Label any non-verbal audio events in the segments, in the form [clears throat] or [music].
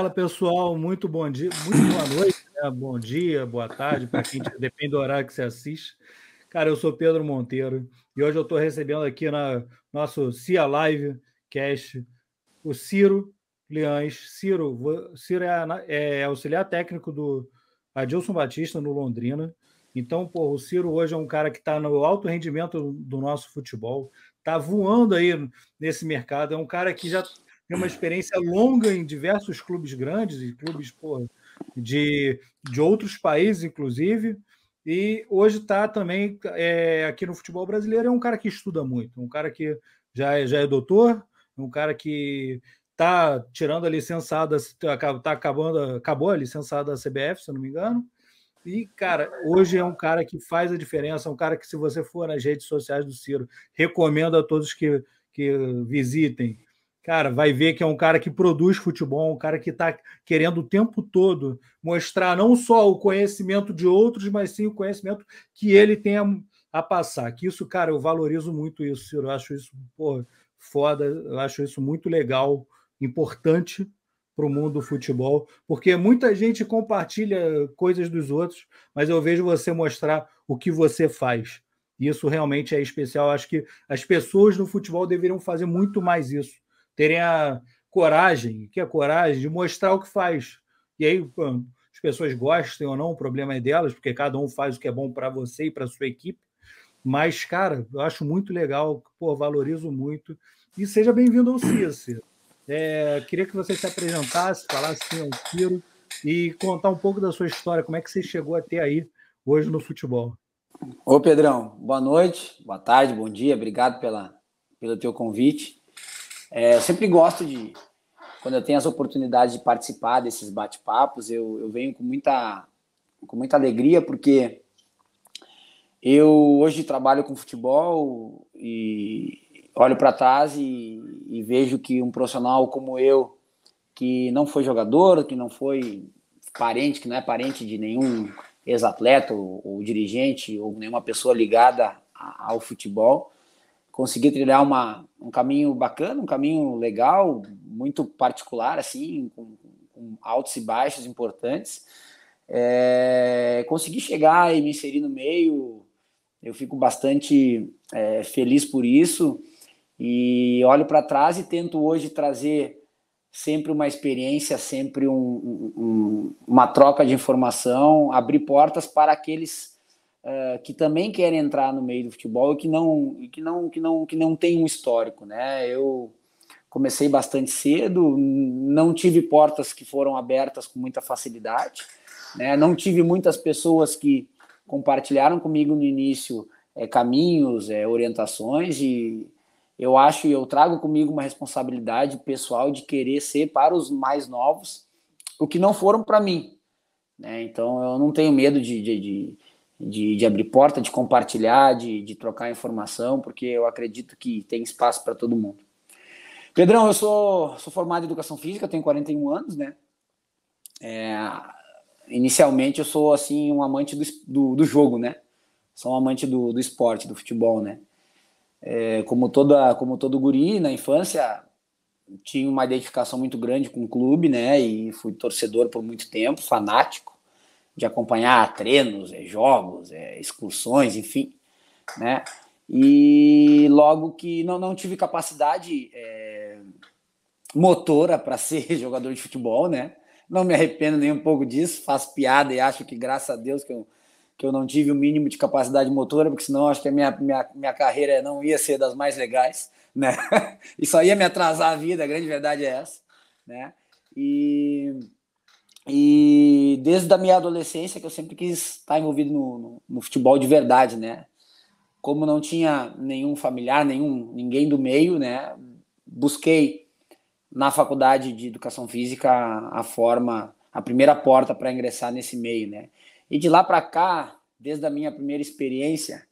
Carla, pessoal, muito bom dia, muito boa noite, né? bom dia, boa tarde, para quem depende do horário que você assiste. Cara, eu sou Pedro Monteiro e hoje eu estou recebendo aqui na nosso Cia Live Cast o Ciro Leães. Ciro, Ciro é, é, é auxiliar técnico do Adilson Batista no Londrina. Então, pô, o Ciro hoje é um cara que está no alto rendimento do nosso futebol, está voando aí nesse mercado. É um cara que já tem é uma experiência longa em diversos clubes grandes e clubes porra, de, de outros países, inclusive. E hoje está também é, aqui no futebol brasileiro. É um cara que estuda muito, um cara que já é, já é doutor, um cara que está tirando a licenciada, está tá acabando, acabou a licenciada da CBF, se não me engano. E, cara, hoje é um cara que faz a diferença, é um cara que, se você for nas redes sociais do Ciro, recomendo a todos que, que visitem Cara, vai ver que é um cara que produz futebol, um cara que está querendo o tempo todo mostrar não só o conhecimento de outros, mas sim o conhecimento que ele tem a, a passar. Que isso, cara, eu valorizo muito isso, Ciro. Eu acho isso porra, foda, eu acho isso muito legal, importante para o mundo do futebol, porque muita gente compartilha coisas dos outros, mas eu vejo você mostrar o que você faz. Isso realmente é especial. Acho que as pessoas no futebol deveriam fazer muito mais isso terem a coragem, que é a coragem de mostrar o que faz. E aí as pessoas gostem ou não, o problema é delas, porque cada um faz o que é bom para você e para sua equipe. Mas, cara, eu acho muito legal, pô, valorizo muito. E seja bem-vindo ao CIS. É, queria que você se apresentasse, falasse quem é o Ciro e contar um pouco da sua história, como é que você chegou até aí hoje no futebol. Ô Pedrão, boa noite, boa tarde, bom dia, obrigado pela, pelo teu convite. É, eu sempre gosto de, quando eu tenho as oportunidades de participar desses bate-papos, eu, eu venho com muita, com muita alegria, porque eu hoje trabalho com futebol e olho para trás e, e vejo que um profissional como eu, que não foi jogador, que não foi parente, que não é parente de nenhum ex-atleta ou, ou, dirigente ou nenhuma pessoa ligada ao futebol, consegui trilhar uma, um caminho bacana, um caminho legal, muito particular, assim, com, com altos e baixos importantes. É, consegui chegar e me inserir no meio, eu fico bastante é, feliz por isso e olho para trás e tento hoje trazer sempre uma experiência, sempre um, um, uma troca de informação, abrir portas para aqueles uh, que também querem entrar no meio do futebol e que não, que não, que não, que não tem um histórico, né? Eu comecei bastante cedo, não tive portas que foram abertas com muita facilidade, né? Não tive muitas pessoas que compartilharam comigo no início é, caminhos, é, orientações e eu acho e eu trago comigo uma responsabilidade pessoal de querer ser para os mais novos o que não foram para mim. Né? Então eu não tenho medo de, de, de, de, de abrir porta, de compartilhar, de, de trocar informação, porque eu acredito que tem espaço para todo mundo. Pedrão, eu sou, sou formado em Educação Física, tenho 41 anos, né? É, inicialmente eu sou, assim, um amante do, do, do jogo, né? Sou um amante do, do esporte, do futebol, né? É, como, toda, como todo guri, na infância tinha uma identificação muito grande com o clube, né? E fui torcedor por muito tempo, fanático de acompanhar treinos, é, jogos, é, excursões, enfim, né? E logo que não, não tive capacidade é, motora para [laughs] ser jogador de futebol, né? Não me arrependo nem um pouco disso, faço piada e acho que, graças a Deus, que eu, que eu não tive o mínimo de capacidade motora, porque senão acho que a minha, minha, minha carreira não ia ser das mais legais, né? [laughs] Isso aí ia me atrasar a vida, a grande verdade é essa, né? E e desde a minha adolescência que eu sempre quis estar envolvido no, no, no futebol de verdade, né? Como não tinha nenhum familiar, nenhum ninguém do meio, né? Busquei na faculdade de educação física a forma, a primeira porta para ingressar nesse meio, né? E de lá para cá, desde a minha primeira experiência,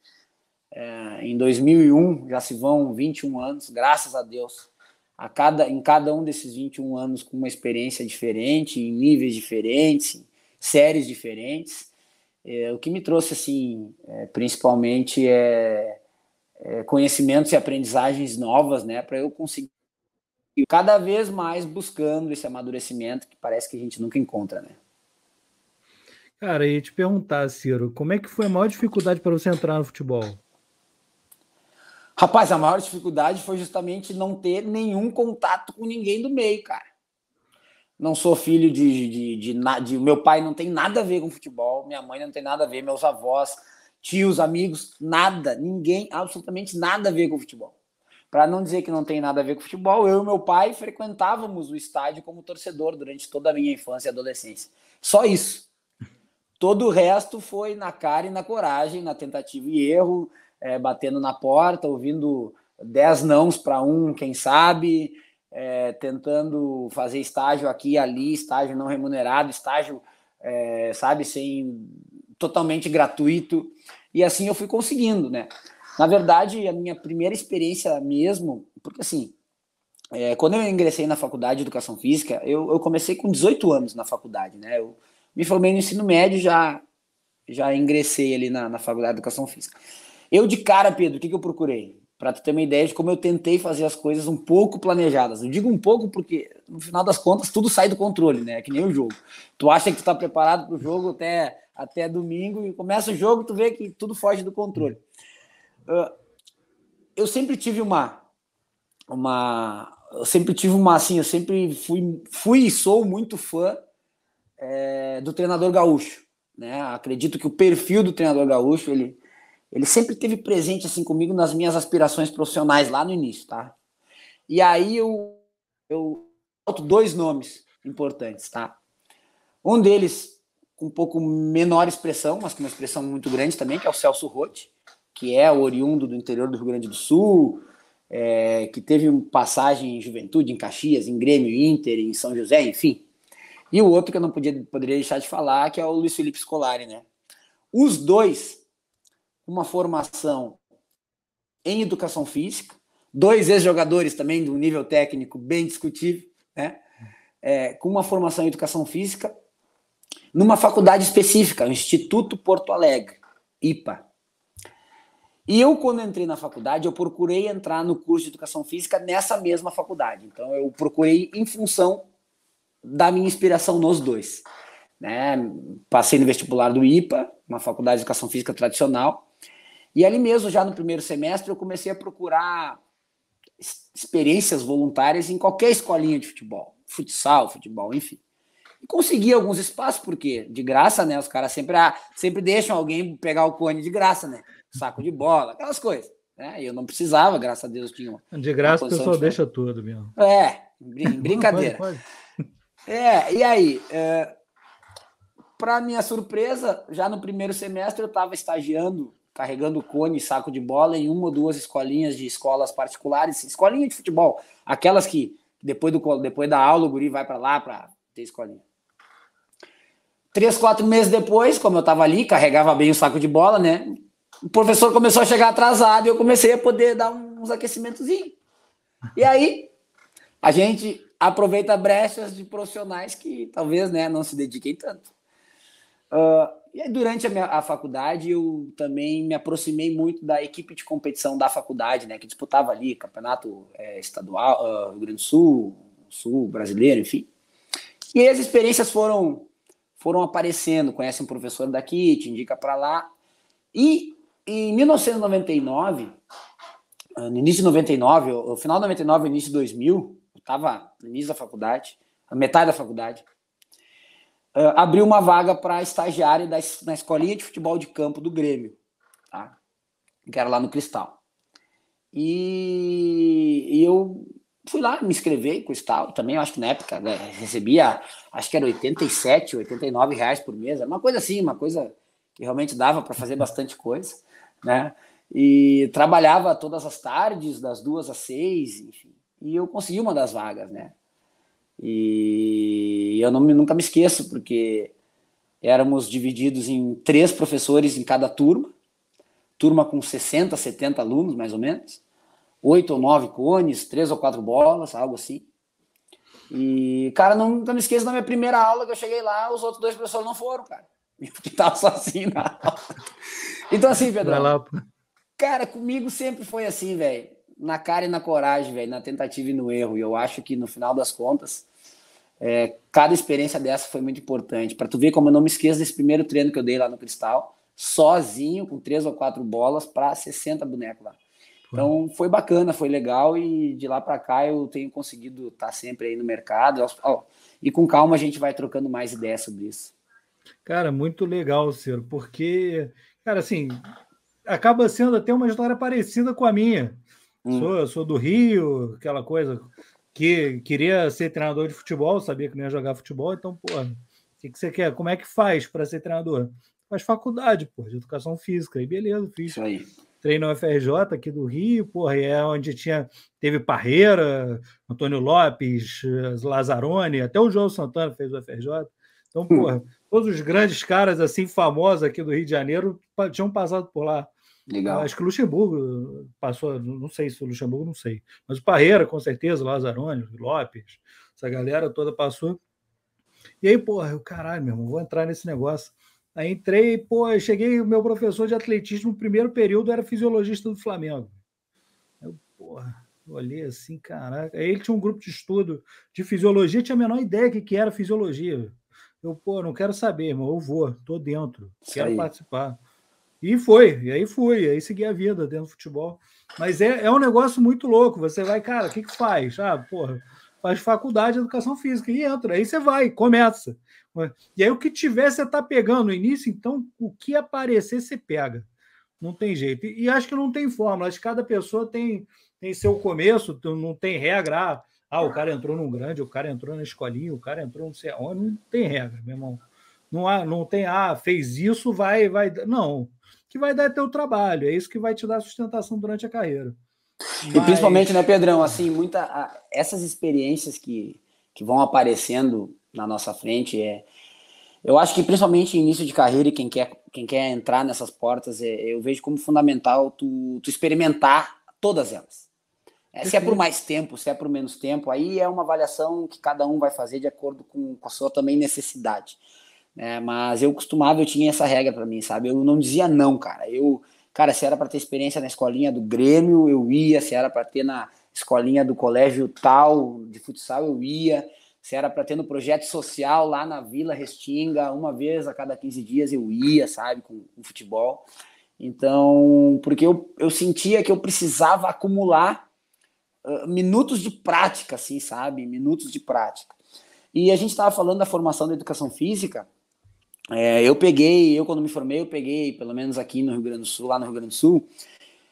é, em 2001, já se vão 21 anos, graças a Deus a cada, em cada um desses 21 anos com uma experiência diferente, em níveis diferentes, em séries diferentes. É, o que me trouxe, assim, é, principalmente é, é, conhecimentos e aprendizagens novas, né, para eu conseguir cada vez mais buscando esse amadurecimento que parece que a gente nunca encontra, né. Cara, ia te perguntar, Ciro, como é que foi a maior dificuldade para você entrar no futebol? Rapaz, a maior dificuldade foi justamente não ter nenhum contato com ninguém do meio, cara. Não sou filho de, de, de, de, de Meu pai não tem nada a ver com futebol, minha mãe não tem nada a ver, meus avós, tios, amigos, nada, ninguém, absolutamente nada a ver com futebol. Para não dizer que não tem nada a ver com futebol, eu e meu pai frequentávamos o estádio como torcedor durante toda a minha infância e adolescência. Só isso. Todo o resto foi na cara e na coragem, na tentativa e erro, é, batendo na porta, ouvindo dez nãos para um, quem sabe, é, tentando fazer estágio aqui e ali, estágio não remunerado, estágio, é, sabe, sem totalmente gratuito. E assim eu fui conseguindo, né? Na verdade, a minha primeira experiência mesmo, porque assim, é, quando eu ingressei na faculdade de educação física, eu, eu, comecei com 18 anos na faculdade, né? Eu me formei no ensino médio, já já ingressei ali na, na faculdade de educação física. Eu de cara, Pedro, o que, que eu procurei? Para tu ter uma ideia de como eu tentei fazer as coisas um pouco planejadas. Eu digo um pouco porque, no final das contas, tudo sai do controle, né? É que nem o jogo. Tu acha que tu tá preparado para o jogo até, até domingo e começa o jogo, tu vê que tudo foge do controle. Uh, eu sempre tive uma, uma, eu sempre tive uma assim, eu sempre fui, fui e sou muito fã é, do treinador gaúcho, né? Acredito que o perfil do treinador gaúcho ele ele sempre teve presente assim comigo nas minhas aspirações profissionais lá no início, tá? E aí eu eu boto dois nomes importantes, tá? Um deles com um pouco menor expressão, mas com uma expressão muito grande também, que é o Celso Rotti, que é oriundo do interior do Rio Grande do Sul, é, que teve passagem em Juventude, em Caxias, em Grêmio, Inter, em São José, enfim. E o outro que eu não podia, poderia deixar de falar, que é o Luiz Felipe Scolari, né? Os dois uma formação em educação física, dois ex-jogadores também de um nível técnico bem discutível, né? É, com uma formação em educação física, numa faculdade específica, o Instituto Porto Alegre, IPA. E eu, quando entrei na faculdade, eu procurei entrar no curso de educação física nessa mesma faculdade. Então, eu procurei em função da minha inspiração nos dois. Né? Passei no vestibular do IPA, uma faculdade de educação física tradicional, e ali mesmo, já no primeiro semestre, eu comecei a procurar experiências voluntárias em qualquer escolinha de futebol, futsal, futebol, enfim. E consegui alguns espaços, porque de graça, né? Os caras sempre, ah, sempre deixam alguém pegar o cone de graça, né? Saco de bola, aquelas coisas. Né? Eu não precisava, graças a Deus, tinha uma, De graça, o pessoal de... deixa tudo mesmo. É, [laughs] brincadeira. pode, pode. É, e aí, é, para minha surpresa, já no primeiro semestre eu estava estagiando carregando cone e saco de bola em uma ou duas escolinhas de escolas particulares, escolinha de futebol, aquelas que depois, do, depois da aula o guri vai para lá para ter escolinha. Três, quatro meses depois, como eu estava ali, carregava bem o saco de bola, né? O professor começou a chegar atrasado e eu comecei a poder dar uns aquecimentozinhos. E aí, a gente aproveita brechas de profissionais que talvez né, não se dediquem tanto. Uh, e durante a, minha, a faculdade, eu também me aproximei muito da equipe de competição da faculdade, né, que disputava ali campeonato é, estadual, uh, Rio Grande do Sul, Sul brasileiro, enfim. E aí as experiências foram foram aparecendo, conhece um professor daqui, te indica para lá. E em 1999, ah, no início de 99, o final de 99, início de 2000, eu estava no início da faculdade, a metade da faculdade, uh, abriu uma vaga para estagiário da, na escolinha de futebol de campo do Grêmio, tá? que era lá no Cristal. E, e eu fui lá, me inscrever com o Cristal também, acho que na época né, recebia, acho que era 87, 89 reais por mês, uma coisa assim, uma coisa que realmente dava para fazer bastante coisa, né? E trabalhava todas as tardes, das duas às seis, enfim. E eu consegui uma das vagas, né? E eu não, nunca me esqueço, porque éramos divididos em três professores em cada turma, turma com 60, 70 alunos, mais ou menos, oito ou nove cones, três ou quatro bolas, algo assim. E, cara, não, me esqueço da minha primeira aula que eu cheguei lá, os outros dois professores não foram, cara. Porque [laughs] tava sozinho na aula. Então, assim, Pedro. Lá, cara, comigo sempre foi assim, velho. Na cara e na coragem, velho. Na tentativa e no erro. E eu acho que no final das contas, é, cada experiência dessa foi muito importante. Para tu ver como eu não me esqueço desse primeiro treino que eu dei lá no Cristal, sozinho, com três ou quatro bolas, para 60 bonecos lá. Então foi bacana, foi legal e de lá para cá eu tenho conseguido estar tá sempre aí no mercado. Ó, e com calma a gente vai trocando mais ideias sobre isso. Cara, muito legal, senhor, porque, cara, assim, acaba sendo até uma história parecida com a minha. Hum. Sou, sou do Rio, aquela coisa, que queria ser treinador de futebol, sabia que não ia jogar futebol, então, porra, o que, que você quer? Como é que faz para ser treinador? Faz faculdade, porra, de educação física. E beleza, fiz. Isso aí. Treino na UFRJ aqui do Rio, porra, e é onde tinha, teve Parreira, Antônio Lopes, Lazarone, até o João Santana fez o UFRJ. Então, porra, hum. todos os grandes caras assim famosos aqui do Rio de Janeiro tinham passado por lá. Legal. Acho que o Luxemburgo passou, não sei se o Luxemburgo, não sei. Mas o Parreira, com certeza, o Lazarone, o Lopes, essa galera toda passou. E aí, porra, eu, caralho, meu irmão, vou entrar nesse negócio. Aí entrei, pô, cheguei, meu professor de atletismo, no primeiro período, era fisiologista do Flamengo. Eu, porra, olhei assim, caraca. Aí ele tinha um grupo de estudo de fisiologia, tinha a menor ideia do que era fisiologia. Eu, pô, não quero saber, irmão, eu vou, tô dentro, Isso quero aí. participar. E foi, e aí fui, e aí segui a vida dentro do futebol. Mas é, é um negócio muito louco. Você vai, cara, o que, que faz? Ah, porra, faz faculdade de educação física e entra. Aí você vai, começa. E aí o que tiver, você tá pegando no início, então o que aparecer, você pega. Não tem jeito. E, e acho que não tem fórmula. Acho que cada pessoa tem, tem seu começo, não tem regra. Ah, ah, o cara entrou num grande, o cara entrou na escolinha, o cara entrou não sei aonde. Não tem regra, meu irmão. Não, há, não tem, ah, fez isso, vai, vai. Não que vai dar teu trabalho, é isso que vai te dar sustentação durante a carreira. Mas... E principalmente, né, Pedrão, assim, muita, essas experiências que, que vão aparecendo na nossa frente, é, eu acho que principalmente início de carreira e quem quer, quem quer entrar nessas portas, é, eu vejo como fundamental tu, tu experimentar todas elas. É, se é por mais tempo, se é por menos tempo, aí é uma avaliação que cada um vai fazer de acordo com, com a sua também necessidade né? Mas eu costumava, eu tinha essa regra para mim, sabe? Eu não dizia não, cara. Eu, cara, se era para ter experiência na escolinha do Grêmio, eu ia, se era para ter na escolinha do colégio tal de futsal, eu ia. Se era para ter no projeto social lá na Vila Restinga, uma vez a cada 15 dias eu ia, sabe, com, o futebol. Então, porque eu, eu sentia que eu precisava acumular uh, minutos de prática, assim, sabe? Minutos de prática. E a gente estava falando da formação da educação física, é, eu peguei, eu quando me formei, eu peguei, pelo menos aqui no Rio Grande do Sul, lá no Rio Grande do Sul,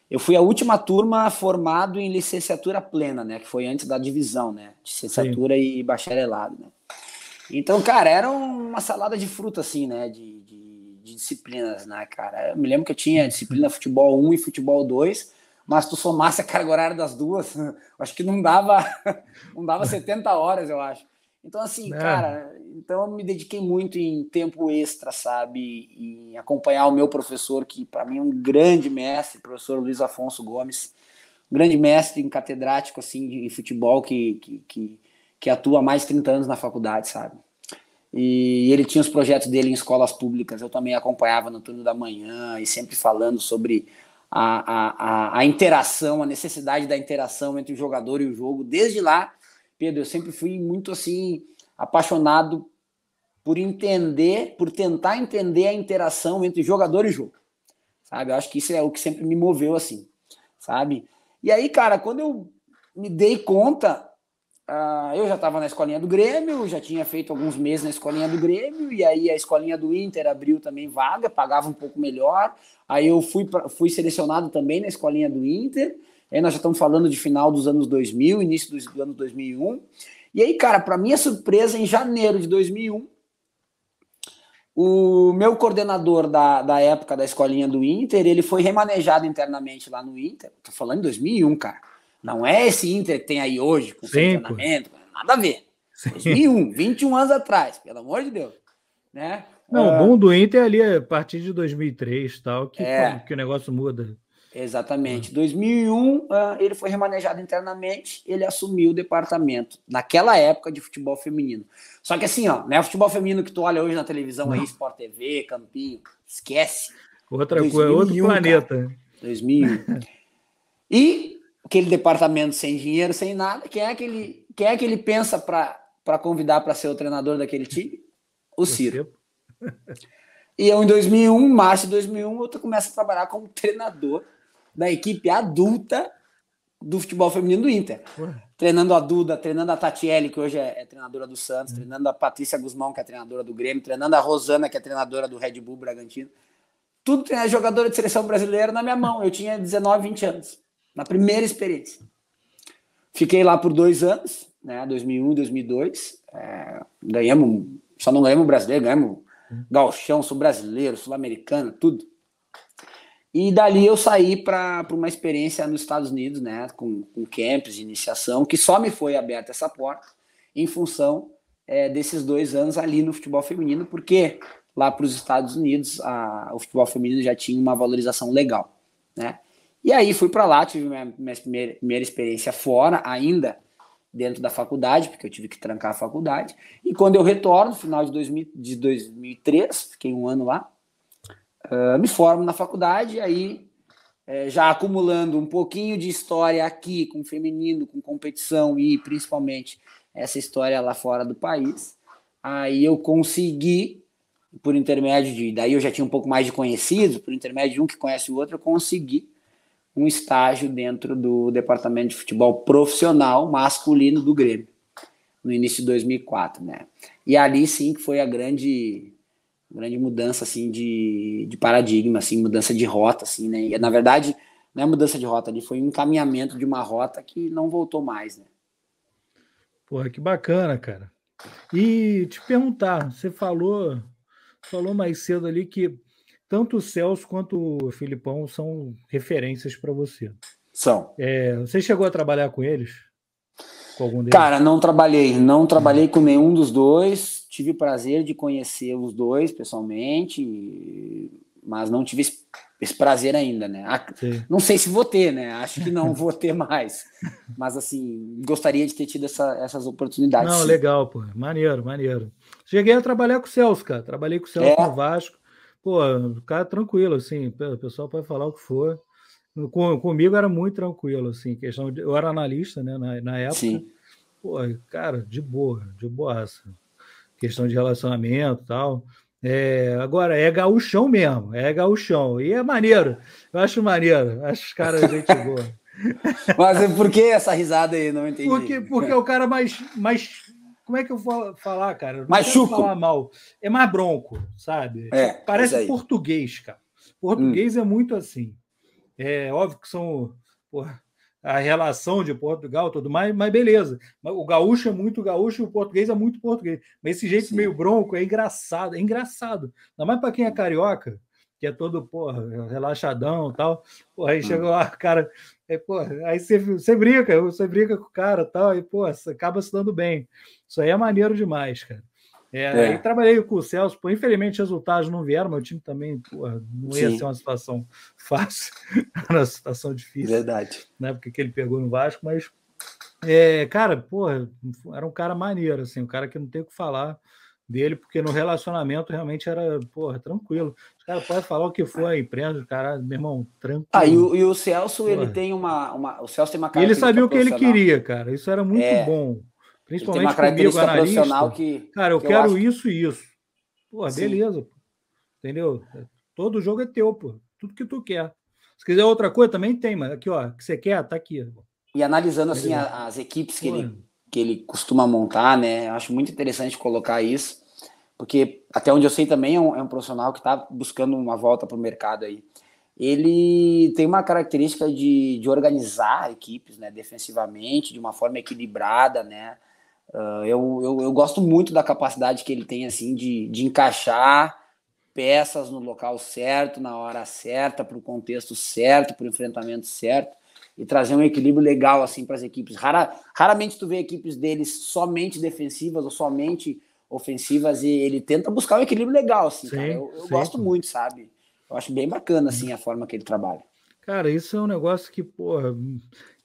eu fui a última turma formado em licenciatura plena, né? Que foi antes da divisão, né? Licenciatura Sim. e bacharelado, né? Então, cara, era uma salada de fruta, assim, né? De, de, de disciplinas, né, cara? Eu me lembro que eu tinha disciplina futebol 1 e futebol 2, mas tu somasse a carga horária das duas, [laughs] acho que não dava, [laughs] não dava 70 horas, eu acho. Então, assim, é. cara, então eu me dediquei muito em tempo extra, sabe? Em acompanhar o meu professor, que para mim é um grande mestre, professor Luiz Afonso Gomes, um grande mestre em catedrático, assim, de futebol, que, que, que, que atua há mais de 30 anos na faculdade, sabe? E ele tinha os projetos dele em escolas públicas, eu também acompanhava no turno da manhã e sempre falando sobre a, a, a, a interação, a necessidade da interação entre o jogador e o jogo. Desde lá, Pedro, eu sempre fui muito assim apaixonado por entender, por tentar entender a interação entre jogador e jogo. Sabe? Eu acho que isso é o que sempre me moveu assim, sabe? E aí, cara, quando eu me dei conta, uh, eu já estava na escolinha do Grêmio, já tinha feito alguns meses na escolinha do Grêmio, e aí a escolinha do Inter abriu também vaga, pagava um pouco melhor. Aí eu fui, pra, fui selecionado também na escolinha do Inter. Aí nós já estamos falando de final dos anos 2000, início dos anos 2001. E aí, cara, para minha surpresa, em janeiro de 2001, o meu coordenador da, da época da escolinha do Inter, ele foi remanejado internamente lá no Inter. Tô falando em 2001, cara. Não é esse Inter que tem aí hoje, com funcionamento, nada a ver. Sim. 2001, 21 anos atrás, pelo amor de Deus. Né? Não, uh, o ah. bom do Inter é ali a partir de 2003 tal, que, é, que o negócio muda. Exatamente. Uhum. 2001, ah, ele foi remanejado internamente, ele assumiu o departamento, naquela época, de futebol feminino. Só que assim, ó, não é o futebol feminino que tu olha hoje na televisão aí, Sport TV, Campinho, esquece. Outra 2001, coisa, outro planeta. Cara, [laughs] 2001. e aquele departamento sem dinheiro, sem nada, quem é que ele, quem é que ele pensa para convidar para ser o treinador daquele time? O Ciro. E eu, em 2001, março de 2001, eu começo a trabalhar como treinador da equipe adulta do futebol feminino do Inter. Treinando a Duda, treinando a Tatiele, que hoje é, é treinadora do Santos, uhum. treinando a Patrícia Guzmão, que é treinadora do Grêmio, treinando a Rosana, que é treinadora do Red Bull Bragantino. Tudo treinador, jogadora de seleção brasileira na minha mão. Eu tinha 19, 20 anos, na primeira experiência. Fiquei lá por dois anos, né, 2001 2002. É, ganhamos, só não ganhamos brasileiro, ganhamos uhum. galchão, sul brasileiro, sul-americano, tudo. E dali eu saí para uma experiência nos Estados Unidos, né, com, com camps de iniciação, que só me foi aberta essa porta em função é, desses dois anos ali no futebol feminino, porque lá para os Estados Unidos a, o futebol feminino já tinha uma valorização legal, né? E aí fui para lá, tive minha, minha primeira, primeira experiência fora, ainda dentro da faculdade, porque eu tive que trancar a faculdade. E quando eu retorno, final de, 2000, de 2003, fiquei um ano lá, ah, me formo na faculdade, aí é, já acumulando um pouquinho de história aqui com feminino, com competição e principalmente essa história lá fora do país. Aí eu consegui, por intermédio de. Daí eu já tinha um pouco mais de conhecido, por intermédio de um que conhece o outro, eu consegui um estágio dentro do departamento de futebol profissional masculino do Grêmio, no início de 2004, né? E ali sim que foi a grande grande mudança assim de, de paradigma, assim, mudança de rota, assim, né? E na verdade, não é mudança de rota, ali foi um encaminhamento de uma rota que não voltou mais, né? Porra, que bacana, cara. E te perguntar, você falou, falou mais cedo ali que tanto o Celso quanto o Filipão são referências para você. São. É, você chegou a trabalhar com eles? Com algum deles? Cara, não trabalhei, não trabalhei uhum. com nenhum dos dois Tive o prazer de conhecer os dois pessoalmente, mas não tive esse, prazer ainda, né? Sim. Não sei se vou ter, né? Acho que não vou ter [laughs] mais. Mas, assim, gostaria de ter tido essa, essas oportunidades. Não, sim. legal, pô. Maneiro, maneiro. Cheguei a trabalhar com o Celso, cara. Trabalhei com o Celso é. no Vasco. Pô, cara tranquilo, assim. O pessoal pode falar o que for. Com, comigo era muito tranquilo, assim. Questão de, eu era analista, né, na, na época. Sim. Pô, cara, de boa, de boaça questão de relacionamento e tal. É, agora, é gaúchão mesmo, é gaúchão. E é maneiro, eu acho maneiro, acho os caras [laughs] gente boa. Mas é por que essa risada aí? Não entendi. Porque, porque é o cara mais, mais. Como é que eu vou falar, cara? Não mais chuco. falar mal. É mais bronco, sabe? É, tipo, Parece português, cara. Português hum. é muito assim. É óbvio que são. Porra, a relação de Portugal tudo mais, mas beleza. O gaúcho é muito gaúcho e o português é muito português. Mas esse jeito Sim. meio bronco é engraçado, é engraçado. Ainda mais para quem é carioca, que é todo, porra, relaxadão e tal. Porra, aí hum. chegou lá, cara, aí, porra, aí você, você brinca, você brinca com o cara e tal, e, porra, acaba se dando bem. Isso aí é maneiro demais, cara. É, é. trabalhei com o Celso, pô, infelizmente resultados não vieram, meu time também não ia Sim. ser uma situação [laughs] fácil, era uma situação difícil. Verdade. né, Porque que ele pegou no Vasco, mas, é, cara, porra, era um cara maneiro, assim, um cara que não tem o que falar dele, porque no relacionamento realmente era, porra, tranquilo. Os caras podem falar o que for, a imprensa, os meu irmão, tranquilo. Ah, e o, e o Celso, porra. ele tem uma, uma, O Celso tem uma cara. ele sabia tá o que ele queria, cara, isso era muito é. bom. Principalmente tem uma característica comigo, profissional que. Cara, eu, que eu quero acho... isso e isso. Pô, beleza. Pô. Entendeu? Todo jogo é teu, pô. Tudo que tu quer. Se quiser outra coisa, também tem, mas aqui, ó, que você quer, tá aqui. E analisando assim as equipes que ele, que ele costuma montar, né? Eu acho muito interessante colocar isso, porque até onde eu sei também é um, é um profissional que está buscando uma volta pro mercado aí. Ele tem uma característica de, de organizar equipes, né? Defensivamente, de uma forma equilibrada, né? Uh, eu, eu, eu, gosto muito da capacidade que ele tem assim de, de encaixar peças no local certo, na hora certa, para o contexto certo, para o enfrentamento certo e trazer um equilíbrio legal assim para as equipes. Rara, raramente tu vê equipes deles somente defensivas ou somente ofensivas e ele tenta buscar um equilíbrio legal assim. Sim, cara. Eu, eu gosto muito, sabe? Eu acho bem bacana assim a forma que ele trabalha. Cara, isso é um negócio que, porra,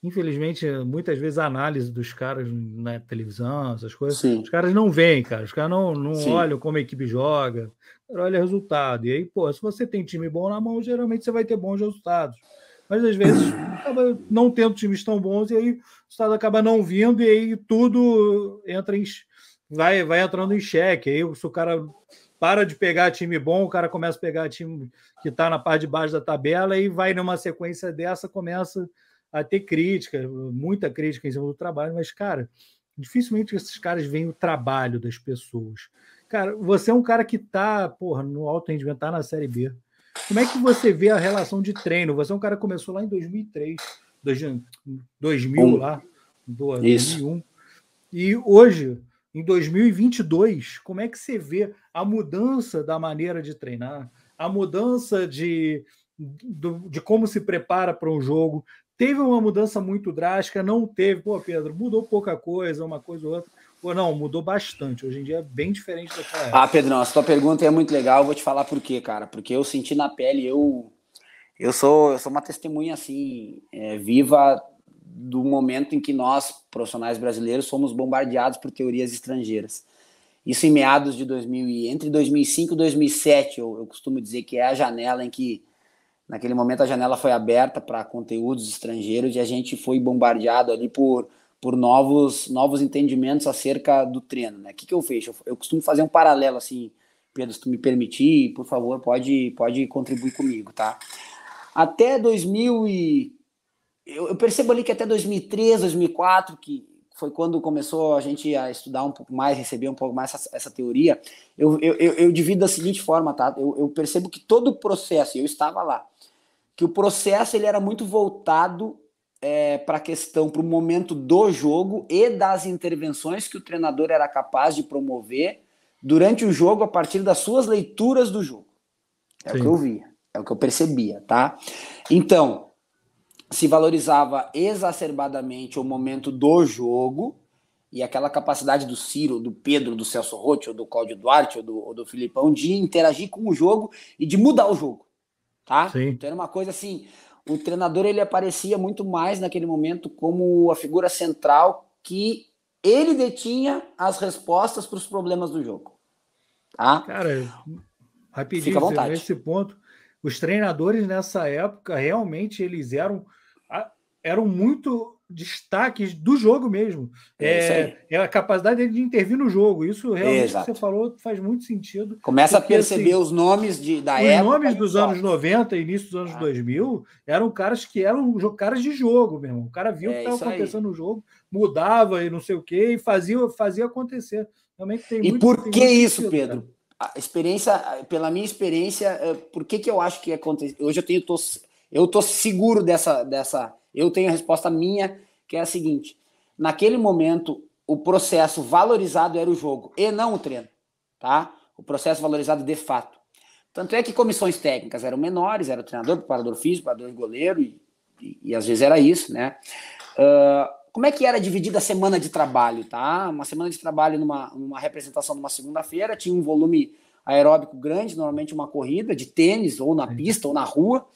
infelizmente, muitas vezes a análise dos caras na televisão, essas coisas, Sim. os caras não veem, cara. Os caras não, não olham como a equipe joga, olha o resultado. E aí, pô, se você tem time bom na mão, geralmente você vai ter bons resultados. Mas às vezes acaba não tendo times tão bons e aí o resultado acaba não vindo e aí tudo entra em, vai, vai entrando em xeque. Aí se o cara para de pegar time bom, o cara começa a pegar time que está na parte de baixo da tabela e vai numa sequência dessa, começa a ter crítica, muita crítica em cima do trabalho, mas, cara, dificilmente esses caras veem o trabalho das pessoas. Cara, você é um cara que tá, porra, no alto rendimento, tá na Série B. Como é que você vê a relação de treino? Você é um cara que começou lá em 2003, 2000 hum, um. lá, 2001. E hoje, em 2022, como é que você vê a mudança da maneira de treinar, a mudança de, de como se prepara para um jogo, Teve uma mudança muito drástica? Não teve. Pô, Pedro, mudou pouca coisa, uma coisa ou outra. Pô, não, mudou bastante. Hoje em dia é bem diferente daquela época. Ah, Pedro, a sua pergunta é muito legal. Eu vou te falar por quê, cara. Porque eu senti na pele, eu, eu, sou, eu sou uma testemunha, assim, é, viva do momento em que nós, profissionais brasileiros, somos bombardeados por teorias estrangeiras. Isso em meados de 2000, entre 2005 e 2007, eu, eu costumo dizer que é a janela em que Naquele momento a janela foi aberta para conteúdos estrangeiros e a gente foi bombardeado ali por, por novos, novos entendimentos acerca do treino. Né? O que, que eu fecho? Eu, eu costumo fazer um paralelo assim, Pedro, se tu me permitir, por favor, pode, pode contribuir comigo, tá? Até 2000 e... Eu, eu percebo ali que até 2003, 2004, que foi quando começou a gente a estudar um pouco mais, receber um pouco mais essa, essa teoria, eu, eu, eu divido da seguinte forma, tá? Eu, eu percebo que todo o processo, eu estava lá, que o processo ele era muito voltado é, para a questão, para o momento do jogo e das intervenções que o treinador era capaz de promover durante o jogo a partir das suas leituras do jogo. É Sim. o que eu via, é o que eu percebia, tá? Então, se valorizava exacerbadamente o momento do jogo e aquela capacidade do Ciro, do Pedro, do Celso Rotti, ou do Cláudio Duarte, ou do, ou do Filipão de interagir com o jogo e de mudar o jogo tá? Sim. Então era uma coisa assim, o treinador ele aparecia muito mais naquele momento como a figura central que ele detinha as respostas para os problemas do jogo, tá? Cara, rapidinho, Fica à vontade. nesse ponto, os treinadores nessa época realmente eles eram eram muito destaques do jogo mesmo. É, é, é, a capacidade dele de intervir no jogo. Isso realmente Exato. que você falou faz muito sentido. Começa porque, a assim, perceber assim, os nomes de, da os época. Os nomes dos anos só. 90, início dos anos ah. 2000, eram caras que eram caras de jogo mesmo. O cara viu o é que estava acontecendo aí. no jogo, mudava e não sei o que e fazia, fazia acontecer. Também tem e muito, por que isso, sentido, Pedro? Cara. A experiência, pela minha experiência, eh, por que, que eu acho que acontece? Hoje eu tenho, tô, eu tô seguro dessa, dessa, eu tenho a resposta minha, que é a seguinte: naquele momento, o processo valorizado era o jogo e não o treino, tá? O processo valorizado de fato. Tanto é que comissões técnicas eram menores, era o treinador, preparador físico, preparador goleiro, e, e, e às vezes era isso, né? Uh, como é que era dividida a semana de trabalho, tá? Uma semana de trabalho numa, numa representação numa segunda-feira, tinha um volume aeróbico grande, normalmente uma corrida de tênis, ou na pista, ou na rua.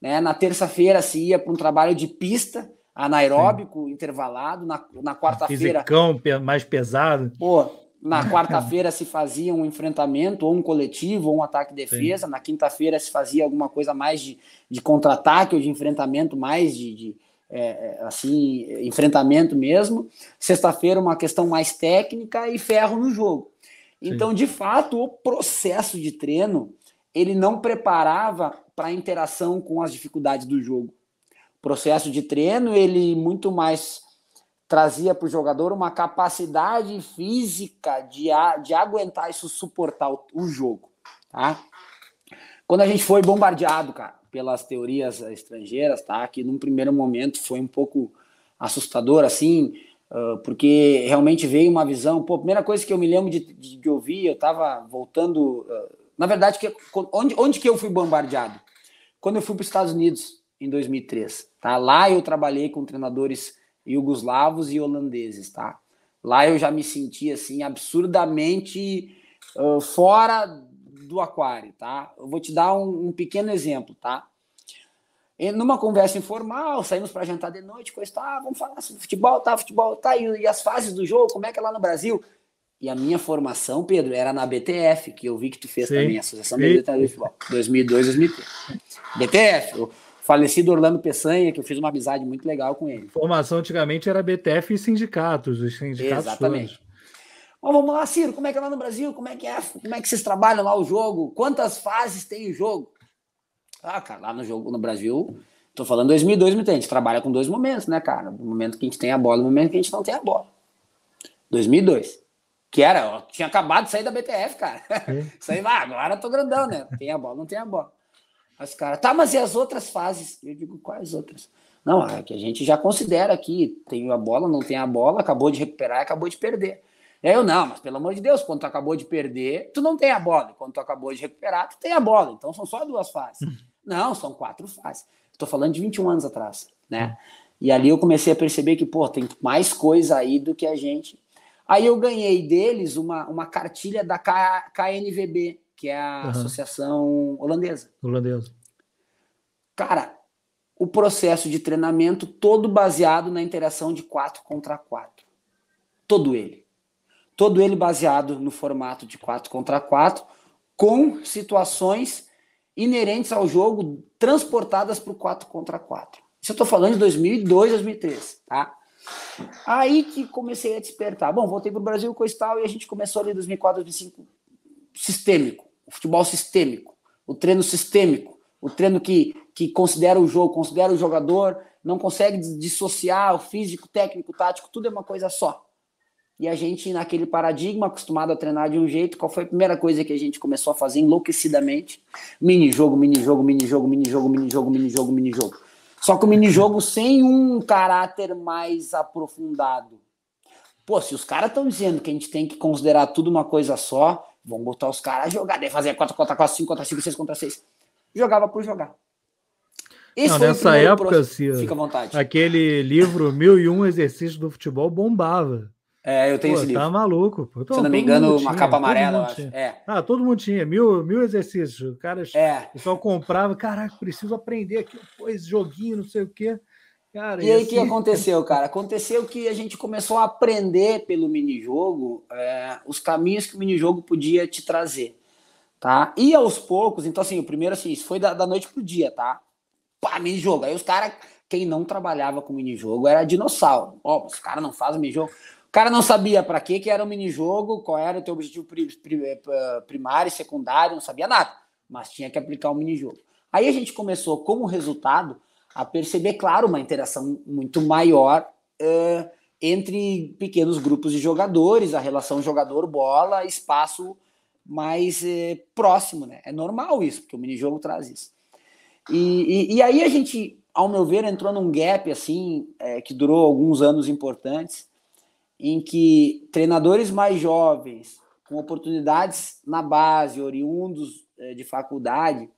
Né? Na terça-feira se ia para um trabalho de pista, anaeróbico, Sim. intervalado. Na, na quarta-feira. Fisicão mais pesado. Pô, na [laughs] quarta-feira se fazia um enfrentamento, ou um coletivo, ou um ataque-defesa. Na quinta-feira se fazia alguma coisa mais de, de contra-ataque ou de enfrentamento, mais de, de é, é assim, enfrentamento mesmo. Sexta-feira, uma questão mais técnica e ferro no jogo. Então, Sim. de fato, o processo de treino ele não preparava para a interação com as dificuldades do jogo. O processo de treino, ele muito mais trazia para o jogador uma capacidade física de, de aguentar isso, suportar o, o jogo. Tá? Quando a gente foi bombardeado, cara, pelas teorias estrangeiras, tá? Que num primeiro momento foi um pouco assustador, assim, porque realmente veio uma visão. Pô, a primeira coisa que eu me lembro de, de, de ouvir, eu estava voltando na verdade, que, onde, onde que eu fui bombardeado? Quando eu fui para os Estados Unidos, em 2003. Tá? Lá eu trabalhei com treinadores iugoslavos e holandeses. Tá? Lá eu já me senti assim absurdamente uh, fora do aquário. Tá? Eu vou te dar um, um pequeno exemplo. Tá? E numa conversa informal, saímos para jantar de noite, coisa, tá, vamos falar sobre futebol, tá, futebol, tá, e, e as fases do jogo, como é que é lá no Brasil? E a minha formação, Pedro, era na BTF, que eu vi que tu fez Sim. também, Associação Brasileira de Futebol, 2002, 2003. BTF, o falecido Orlando Peçanha, que eu fiz uma amizade muito legal com ele. Formação antigamente era BTF e sindicatos, os sindicatos Exatamente. Todos. Mas vamos lá, Ciro, como é que é lá no Brasil? Como é que é? Como é que vocês trabalham lá o jogo? Quantas fases tem o jogo? Ah, cara, lá no jogo no Brasil, tô falando 2002, 2003, a gente trabalha com dois momentos, né, cara? O momento que a gente tem a bola e o momento que a gente não tem a bola. 2002. Que era, ó, tinha acabado de sair da BTF, cara. Hum. [laughs] Isso aí, ah, agora eu tô grandão, né? Tem a bola, não tem a bola. Mas, cara, tá, mas e as outras fases? Eu digo, quais outras? Não, é que a gente já considera aqui, tem a bola, não tem a bola, acabou de recuperar, acabou de perder. E é, aí eu, não, mas pelo amor de Deus, quando tu acabou de perder, tu não tem a bola. quando tu acabou de recuperar, tu tem a bola. Então são só duas fases. Hum. Não, são quatro fases. Estou falando de 21 anos atrás, né? Hum. E ali eu comecei a perceber que, pô, tem mais coisa aí do que a gente Aí eu ganhei deles uma, uma cartilha da K, KNVB, que é a uhum. associação holandesa. Holandesa. Cara, o processo de treinamento todo baseado na interação de 4 contra 4. Todo ele. Todo ele baseado no formato de 4 contra 4, com situações inerentes ao jogo transportadas para o 4 contra 4. Isso eu estou falando de 2002, 2003, tá? Aí que comecei a despertar. Bom, voltei para o Brasil, com e tal, e a gente começou ali em 2004, 2005, sistêmico, o futebol sistêmico, o treino sistêmico, o treino que, que considera o jogo, considera o jogador, não consegue dissociar o físico, técnico, tático, tudo é uma coisa só. E a gente, naquele paradigma, acostumado a treinar de um jeito, qual foi a primeira coisa que a gente começou a fazer enlouquecidamente? Mini jogo, mini jogo, mini jogo, mini jogo, mini jogo, mini jogo, mini jogo. Só que o minijogo sem um caráter mais aprofundado. Pô, se os caras estão dizendo que a gente tem que considerar tudo uma coisa só, vão botar os caras a jogar. Daí fazer 4 contra 4, 5 contra 5, 6 contra 6. Jogava por jogar. Esse Não, nessa época, processo. Fica à vontade. aquele livro 1001 Exercícios do Futebol bombava. É, eu tenho pô, esse tá livro. Tá maluco. Pô. Então, Se não me engano, uma capa amarela. É. Ah, todo mundo tinha. Mil, mil exercícios. O cara é. pessoal comprava. Caraca, preciso aprender aqui. Pô, esse joguinho, não sei o quê. Cara, e aí o assim... que aconteceu, cara? Aconteceu que a gente começou a aprender pelo minijogo é, os caminhos que o minijogo podia te trazer, tá? E aos poucos, então assim, o primeiro assim, isso foi da, da noite pro dia, tá? Pá, minijogo. Aí os caras quem não trabalhava com minijogo era dinossauro. Ó, os caras não fazem minijogo cara não sabia para que que era o minijogo, qual era o teu objetivo eh, primário, secundário, não sabia nada, mas tinha que aplicar o um minijogo. Aí a gente começou, como resultado, a perceber, claro, uma interação muito maior uh, entre pequenos grupos de jogadores, a relação jogador-bola, espaço mais uh, próximo, né? É normal isso, porque o minijogo traz isso. E, e, e, aí a gente, ao meu ver, entrou num gap, assim, é, que durou alguns anos importantes, em que treinadores mais jovens, com oportunidades na base, oriundos eh, de faculdade,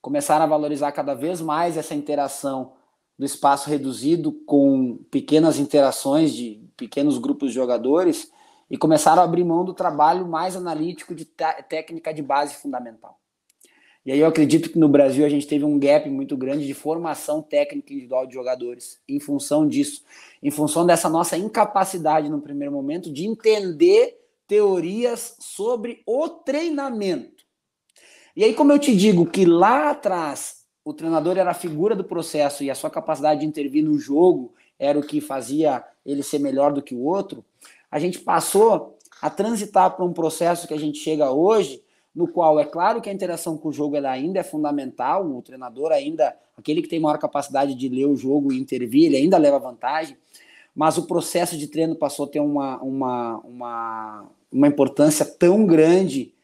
começaram a valorizar cada vez mais essa interação do espaço reduzido com pequenas interações de pequenos grupos de jogadores e começaram a abrir mão do trabalho mais analítico de técnica de base fundamental. E aí eu acredito que no Brasil a gente teve um gap muito grande de formação técnica individual de jogadores, em função disso, em função dessa nossa incapacidade no primeiro momento de entender teorias sobre o treinamento. E aí como eu te digo que lá atrás o treinador era a figura do processo e a sua capacidade de intervir no jogo era o que fazia ele ser melhor do que o outro, a gente passou a transitar para um processo que a gente chega hoje, no qual é claro que a interação com o jogo ela ainda é fundamental, o treinador ainda, aquele que tem maior capacidade de ler o jogo e intervir, ele ainda leva vantagem, mas o processo de treino passou a ter uma, uma, uma, uma importância tão grande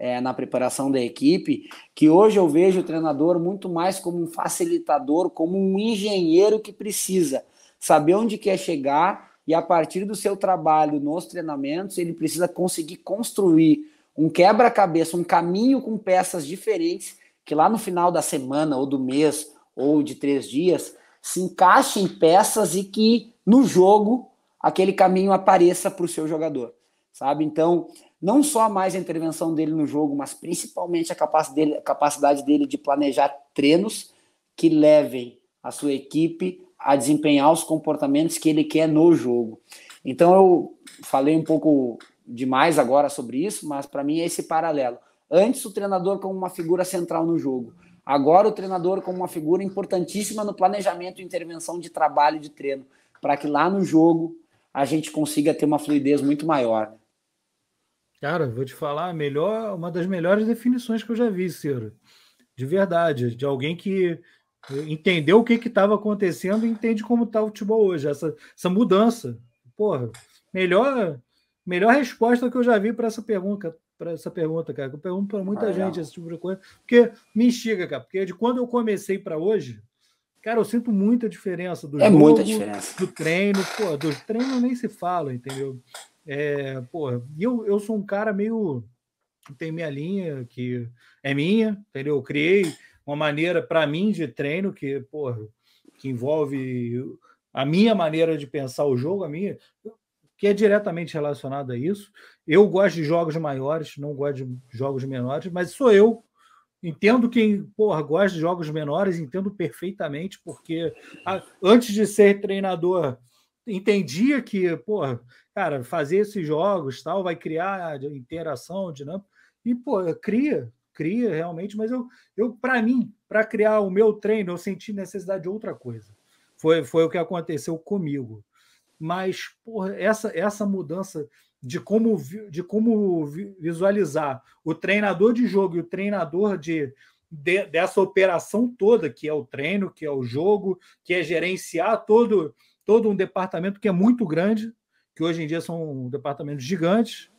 é, na preparação da equipe, que hoje eu vejo o treinador muito mais como um facilitador, como um engenheiro que precisa saber onde quer chegar e a partir do seu trabalho nos treinamentos, ele precisa conseguir construir um quebra-cabeça, um caminho com peças diferentes que lá no final da semana ou do mês ou de três dias se encaixem em peças e que no jogo aquele caminho apareça para o seu jogador, sabe? Então, não só mais a intervenção dele no jogo, mas principalmente a capacidade dele de planejar treinos que levem a sua equipe a desempenhar os comportamentos que ele quer no jogo. Então, eu falei um pouco demais agora sobre isso, mas para mim é esse paralelo. Antes o treinador como uma figura central no jogo, agora o treinador como uma figura importantíssima no planejamento e intervenção de trabalho e de treino, para que lá no jogo a gente consiga ter uma fluidez muito maior. Cara, vou te falar, melhor, uma das melhores definições que eu já vi, Ciro. De verdade, de alguém que entendeu o que estava acontecendo e entende como está o futebol hoje, essa, essa mudança. Porra, melhor Melhor resposta que eu já vi para essa pergunta, para essa pergunta, cara. Eu pergunto para muita ah, gente não. esse tipo de coisa, porque me instiga, cara. Porque de quando eu comecei para hoje, cara, eu sinto muita diferença do é jogo, muita diferença. do treino, pô, do treino nem se fala, entendeu? É, pô, e eu, eu sou um cara meio tem minha linha que é minha, entendeu? Eu criei uma maneira para mim de treino que, porra, que envolve a minha maneira de pensar o jogo, a minha que é diretamente relacionado a isso. Eu gosto de jogos maiores, não gosto de jogos menores, mas sou eu. Entendo quem porra, gosta de jogos menores, entendo perfeitamente, porque a, antes de ser treinador, entendia que, porra, cara, fazer esses jogos tal vai criar interação dinâmica. E, pô, cria, cria realmente, mas eu, eu para mim, para criar o meu treino, eu senti necessidade de outra coisa. Foi, foi o que aconteceu comigo mas porra, essa, essa mudança de como, de como visualizar o treinador de jogo e o treinador de, de, dessa operação toda, que é o treino, que é o jogo, que é gerenciar todo, todo um departamento que é muito grande, que hoje em dia são departamentos gigantes,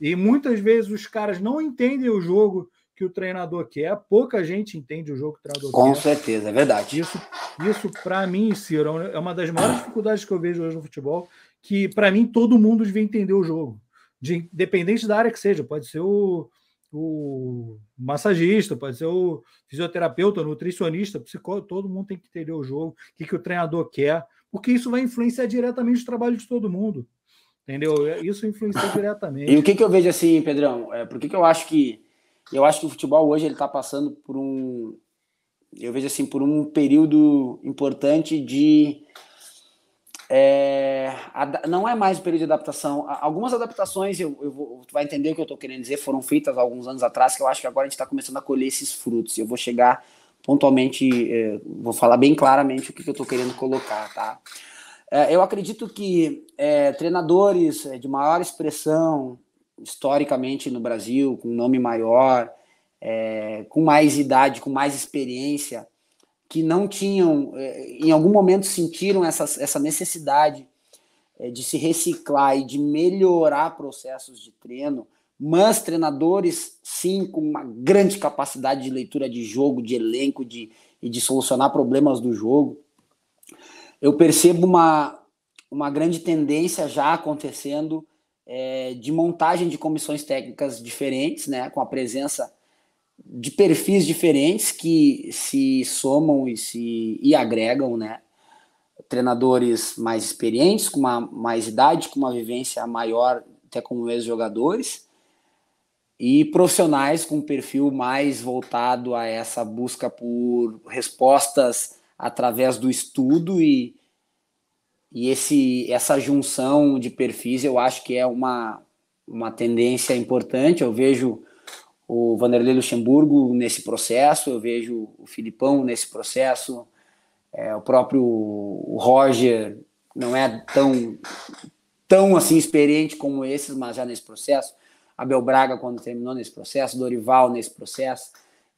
e muitas vezes os caras não entendem o jogo, que o treinador quer. Pouca gente entende o jogo que o treinador Com quer. Com certeza, é verdade. Isso, isso para mim, Ciro, é uma das maiores ah. dificuldades que eu vejo hoje no futebol, que para mim todo mundo devia entender o jogo, de, independente da área que seja. Pode ser o, o massagista, pode ser o fisioterapeuta, nutricionista, psicólogo, todo mundo tem que entender o jogo, o que, que o treinador quer, porque isso vai influenciar diretamente o trabalho de todo mundo. Entendeu? Isso influencia ah. diretamente. E o que, que eu vejo assim, Pedrão? É, por que, que eu acho que eu acho que o futebol hoje ele está passando por um, eu vejo assim, por um período importante de é, não é mais um período de adaptação. Algumas adaptações, eu, eu vou, tu vai entender o que eu estou querendo dizer, foram feitas há alguns anos atrás, que eu acho que agora a gente está começando a colher esses frutos. Eu vou chegar pontualmente, é, vou falar bem claramente o que, que eu estou querendo colocar, tá? É, eu acredito que é, treinadores é, de maior expressão, historicamente no Brasil, com nome maior, é, com mais idade, com mais experiência, que não tinham, é, em algum momento sentiram essa, essa necessidade é, de se reciclar e de melhorar processos de treino, mas treinadores, sim, com uma grande capacidade de leitura de jogo, de elenco de, e de solucionar problemas do jogo. Eu percebo uma, uma grande tendência já acontecendo é, de montagem de comissões técnicas diferentes, né, com a presença de perfis diferentes que se somam e se e agregam, né? Treinadores mais experientes, com uma mais idade, com uma vivência maior, até como ex-jogadores, e profissionais com um perfil mais voltado a essa busca por respostas através do estudo e, e esse, essa junção de perfis eu acho que é uma, uma tendência importante. Eu vejo o Vanderlei Luxemburgo nesse processo, eu vejo o Filipão nesse processo, é, o próprio Roger não é tão, tão assim experiente como esses, mas já nesse processo. Abel Braga, quando terminou nesse processo, Dorival nesse processo.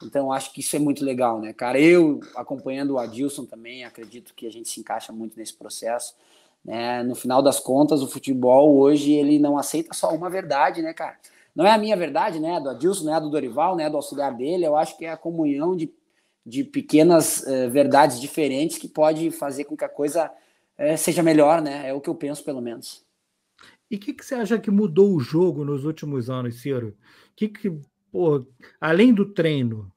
Então, acho que isso é muito legal, né, cara? Eu, acompanhando o Adilson também, acredito que a gente se encaixa muito nesse processo. Né? No final das contas, o futebol hoje ele não aceita só uma verdade, né, cara? Não é a minha verdade, né? Do Adilson, né? Do Dorival, né? Do auxiliar dele. Eu acho que é a comunhão de, de pequenas eh, verdades diferentes que pode fazer com que a coisa eh, seja melhor, né? É o que eu penso, pelo menos. E o que, que você acha que mudou o jogo nos últimos anos, Ciro? O que, que pô, além do treino,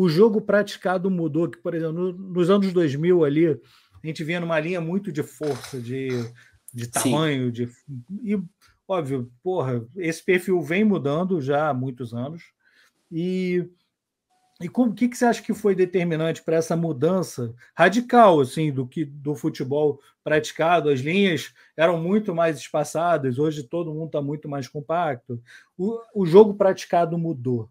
o jogo praticado mudou, que, por exemplo, nos anos 2000 ali, a gente vinha numa linha muito de força, de, de tamanho, de. E, óbvio, porra, esse perfil vem mudando já há muitos anos. E e o que, que você acha que foi determinante para essa mudança radical assim do que do futebol praticado? As linhas eram muito mais espaçadas, hoje todo mundo está muito mais compacto. O, o jogo praticado mudou.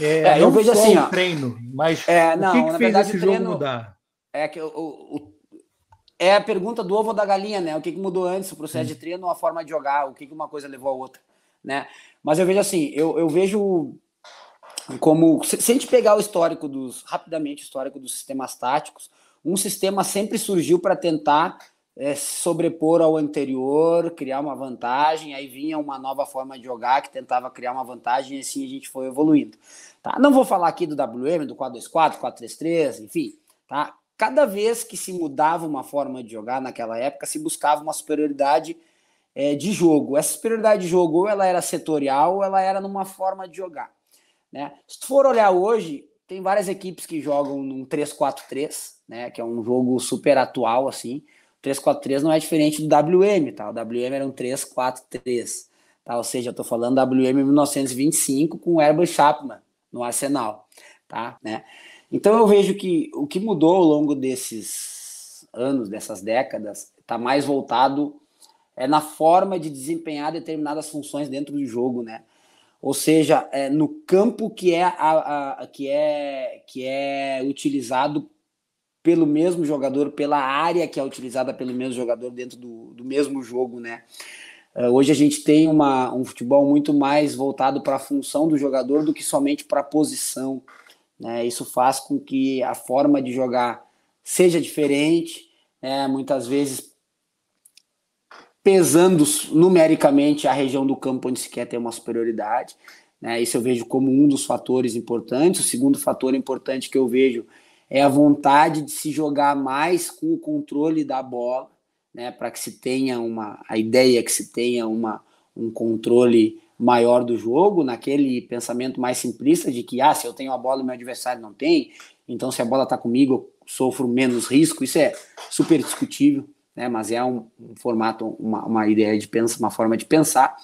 É, é eu vejo assim, ó, treino, mas é, não, o que, que na fez verdade, esse jogo treino, mudar? É que o, o, é a pergunta do ovo da galinha, né? O que, que mudou antes, o processo Sim. de treino, a forma de jogar, o que, que uma coisa levou a outra, né? Mas eu vejo assim, eu, eu vejo como se, se a gente pegar o histórico dos rapidamente o histórico dos sistemas táticos, um sistema sempre surgiu para tentar é, sobrepor ao anterior, criar uma vantagem, aí vinha uma nova forma de jogar que tentava criar uma vantagem e assim a gente foi evoluindo. Tá? Não vou falar aqui do WM, do 4-2-4, 4-3-3, enfim, tá? Cada vez que se mudava uma forma de jogar naquela época, se buscava uma superioridade é, de jogo. Essa superioridade de jogo ou ela era setorial ou ela era numa forma de jogar. Né? Se tu for olhar hoje, tem várias equipes que jogam num 3-4-3, né? Que é um jogo super atual, assim. 3-4-3 não é diferente do WM, tá? O WM era um 343, tá? Ou seja, eu tô falando WM 1925 com Herbert Chapman no Arsenal, tá? Né? Então eu vejo que o que mudou ao longo desses anos, dessas décadas, tá mais voltado é na forma de desempenhar determinadas funções dentro do jogo, né? Ou seja, é no campo que é, a, a, que é, que é utilizado pelo mesmo jogador, pela área que é utilizada pelo mesmo jogador dentro do, do mesmo jogo, né? Eh, hoje a gente tem uma, um futebol muito mais voltado para a função do jogador do que somente para a posição. Né? Isso faz com que a forma de jogar seja diferente, né? muitas vezes pesando numericamente a região do campo onde se quer ter uma superioridade. Né? Isso eu vejo como um dos fatores importantes. O segundo fator importante que eu vejo é a vontade de se jogar mais com o controle da bola, né, para que se tenha uma a ideia é que se tenha uma um controle maior do jogo, naquele pensamento mais simplista de que ah, se eu tenho a bola, meu adversário não tem, então se a bola está comigo, eu sofro menos risco. Isso é super discutível, né, mas é um, um formato, uma, uma ideia de pensar, uma forma de pensar.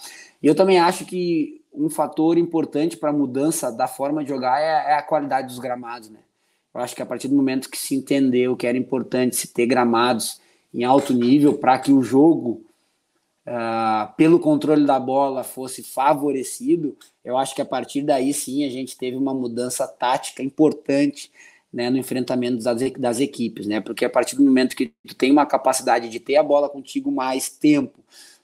E eu também acho que um fator importante para a mudança da forma de jogar é, é a qualidade dos gramados, né? Eu acho que a partir do momento que se entendeu que era importante se ter gramados em alto nível para que o jogo, uh, pelo controle da bola, fosse favorecido, eu acho que a partir daí sim a gente teve uma mudança tática importante né, no enfrentamento das, das equipes, né? Porque a partir do momento que tu tem uma capacidade de ter a bola contigo mais tempo,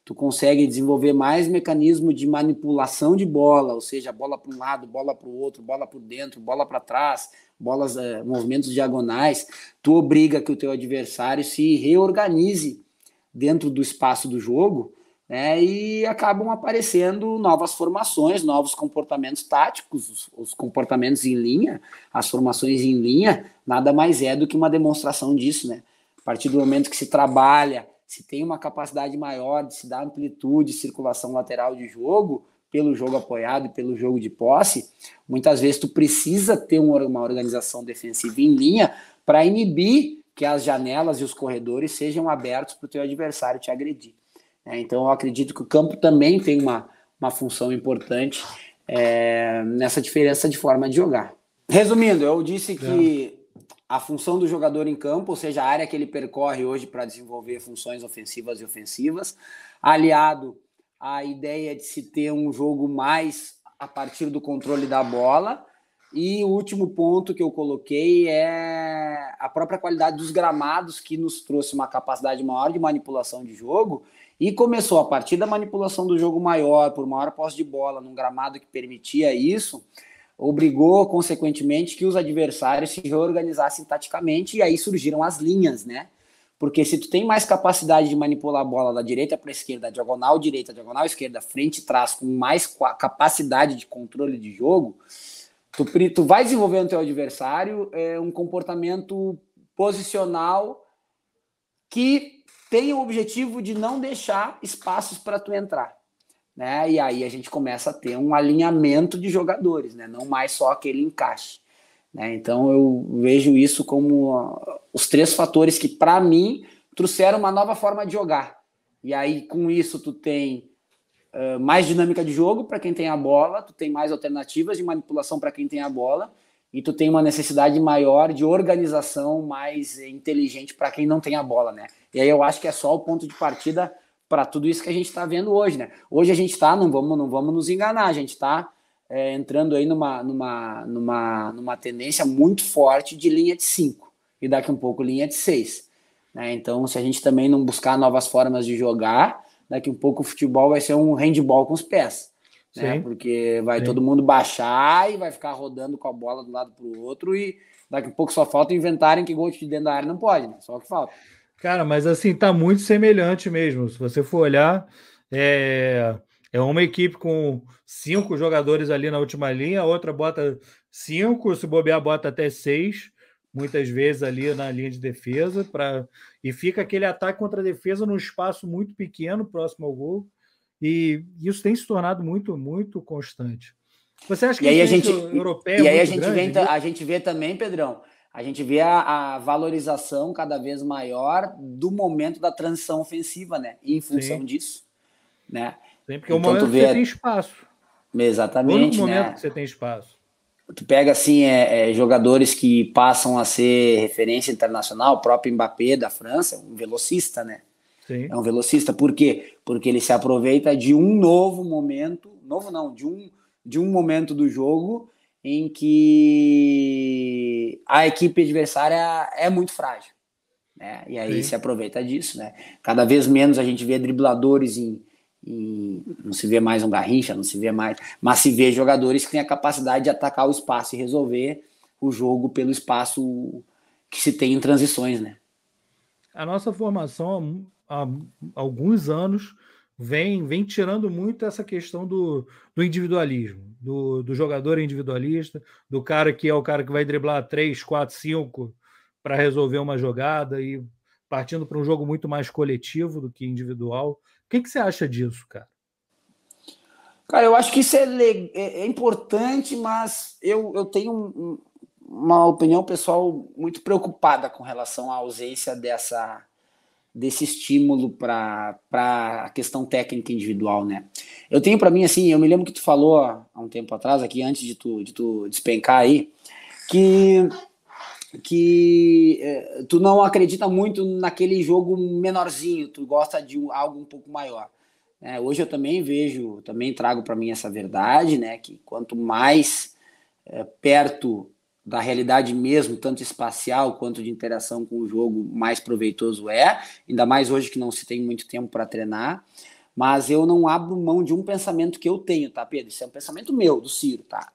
tu consegue desenvolver mais mecanismo de manipulação de bola, ou seja, bola para um lado, bola para o outro, bola por dentro, bola para trás, bolas, é, movimentos diagonais. Tu obriga que o teu adversário se reorganize dentro do espaço do jogo, né? E acabam aparecendo novas formações, novos comportamentos táticos, os, os comportamentos em linha, as formações em linha, nada mais é do que uma demonstração disso, né? A partir do momento que se trabalha se tem uma capacidade maior de se dar amplitude, circulação lateral de jogo, pelo jogo apoiado, pelo jogo de posse, muitas vezes tu precisa ter uma organização defensiva em linha para inibir que as janelas e os corredores sejam abertos para o teu adversário te agredir. É, então eu acredito que o campo também tem uma, uma função importante é, nessa diferença de forma de jogar. Resumindo, eu disse que é a função do jogador em campo, ou seja, a área que ele percorre hoje para desenvolver funções ofensivas e ofensivas, aliado à ideia de se ter um jogo mais a partir do controle da bola. E o último ponto que eu coloquei é a própria qualidade dos gramados, que nos trouxe uma capacidade maior de manipulação de jogo. E começou a partir da manipulação do jogo maior, por maior posse de bola, num gramado que permitia isso obrigou, consequentemente, que os adversários se reorganizassem taticamente e aí surgiram as linhas, né? Porque se tu tem mais capacidade de manipular a bola da direita para a esquerda, diagonal direita, diagonal esquerda, frente e trás, com mais capacidade de controle de jogo, tu, tu vai desenvolver no teu adversário é, um comportamento posicional que tem o objetivo de não deixar espaços para tu entrar né? E aí a gente começa a ter um alinhamento de jogadores, né? Não mais só aquele encaixe. Né? Então eu vejo isso como os três fatores que para mim trouxeram uma nova forma de jogar. E aí com isso tu tem uh, mais dinâmica de jogo para quem tem a bola, tu tem mais alternativas de manipulação para quem tem a bola e tu tem uma necessidade maior de organização mais inteligente para quem não tem a bola, né? E aí eu acho que é só o ponto de partida para tudo isso que a gente está vendo hoje, né? Hoje a gente está, não vamos, não vamos nos enganar, a gente está é, entrando aí numa, numa, numa, numa tendência muito forte de linha de 5 e daqui um pouco linha de 6. Né? Então, se a gente também não buscar novas formas de jogar, daqui um pouco o futebol vai ser um handball com os pés. Né? Porque vai Sim. todo mundo baixar e vai ficar rodando com a bola do lado para o outro e daqui a pouco só falta inventarem que gol de dentro da área não pode, né? Só o que falta. Cara, mas assim, tá muito semelhante mesmo. Se você for olhar, é, é uma equipe com cinco jogadores ali na última linha, a outra bota cinco, se bobear, bota até seis, muitas vezes ali na linha de defesa, pra, e fica aquele ataque contra a defesa num espaço muito pequeno, próximo ao gol. E isso tem se tornado muito, muito constante. Você acha que e aí a gente europeu e é aí a gente grande, então, a gente vê também, Pedrão, a gente vê a, a, valorização cada vez maior do momento da transição ofensiva, né? E em função Sim. disso, né? Sim, porque então, é o então, momento vê... que você tem espaço. Exatamente, Todo né? momento que você tem espaço. Tu pega, assim, é, é, jogadores que passam a ser referência internacional, o próprio Mbappé da França, um velocista, né? Sim. É um velocista. Por quê? Porque ele se aproveita de um novo momento, novo não, de um, de um momento do jogo em que a equipe adversária é muito frágil. Né? E aí Sim. se aproveita disso. Né? Cada vez menos a gente vê dribladores em, em, Não se vê mais um Garrincha, não se vê mais. Mas se vê jogadores que têm a capacidade de atacar o espaço e resolver o jogo pelo espaço que se tem em transições. Né? A nossa formação há alguns anos vem vem tirando muito essa questão do, do individualismo, do, do jogador individualista, do cara que é o cara que vai driblar 3, 4, 5 para resolver uma jogada e partindo para um jogo muito mais coletivo do que individual. O que, que você acha disso, cara? Cara, eu acho que isso é, é, é importante, mas eu, eu tenho um, uma opinião pessoal muito preocupada com relação à ausência dessa desse estímulo para a questão técnica individual, né? Eu tenho para mim assim, eu me lembro que tu falou há um tempo atrás aqui antes de tu de tu despencar aí que que eh, tu não acredita muito naquele jogo menorzinho, tu gosta de algo um pouco maior. Né? Hoje eu também vejo, também trago para mim essa verdade, né? Que quanto mais eh, perto da realidade mesmo, tanto espacial quanto de interação com o jogo, mais proveitoso é, ainda mais hoje que não se tem muito tempo para treinar. Mas eu não abro mão de um pensamento que eu tenho, tá, Pedro? Isso é um pensamento meu, do Ciro, tá?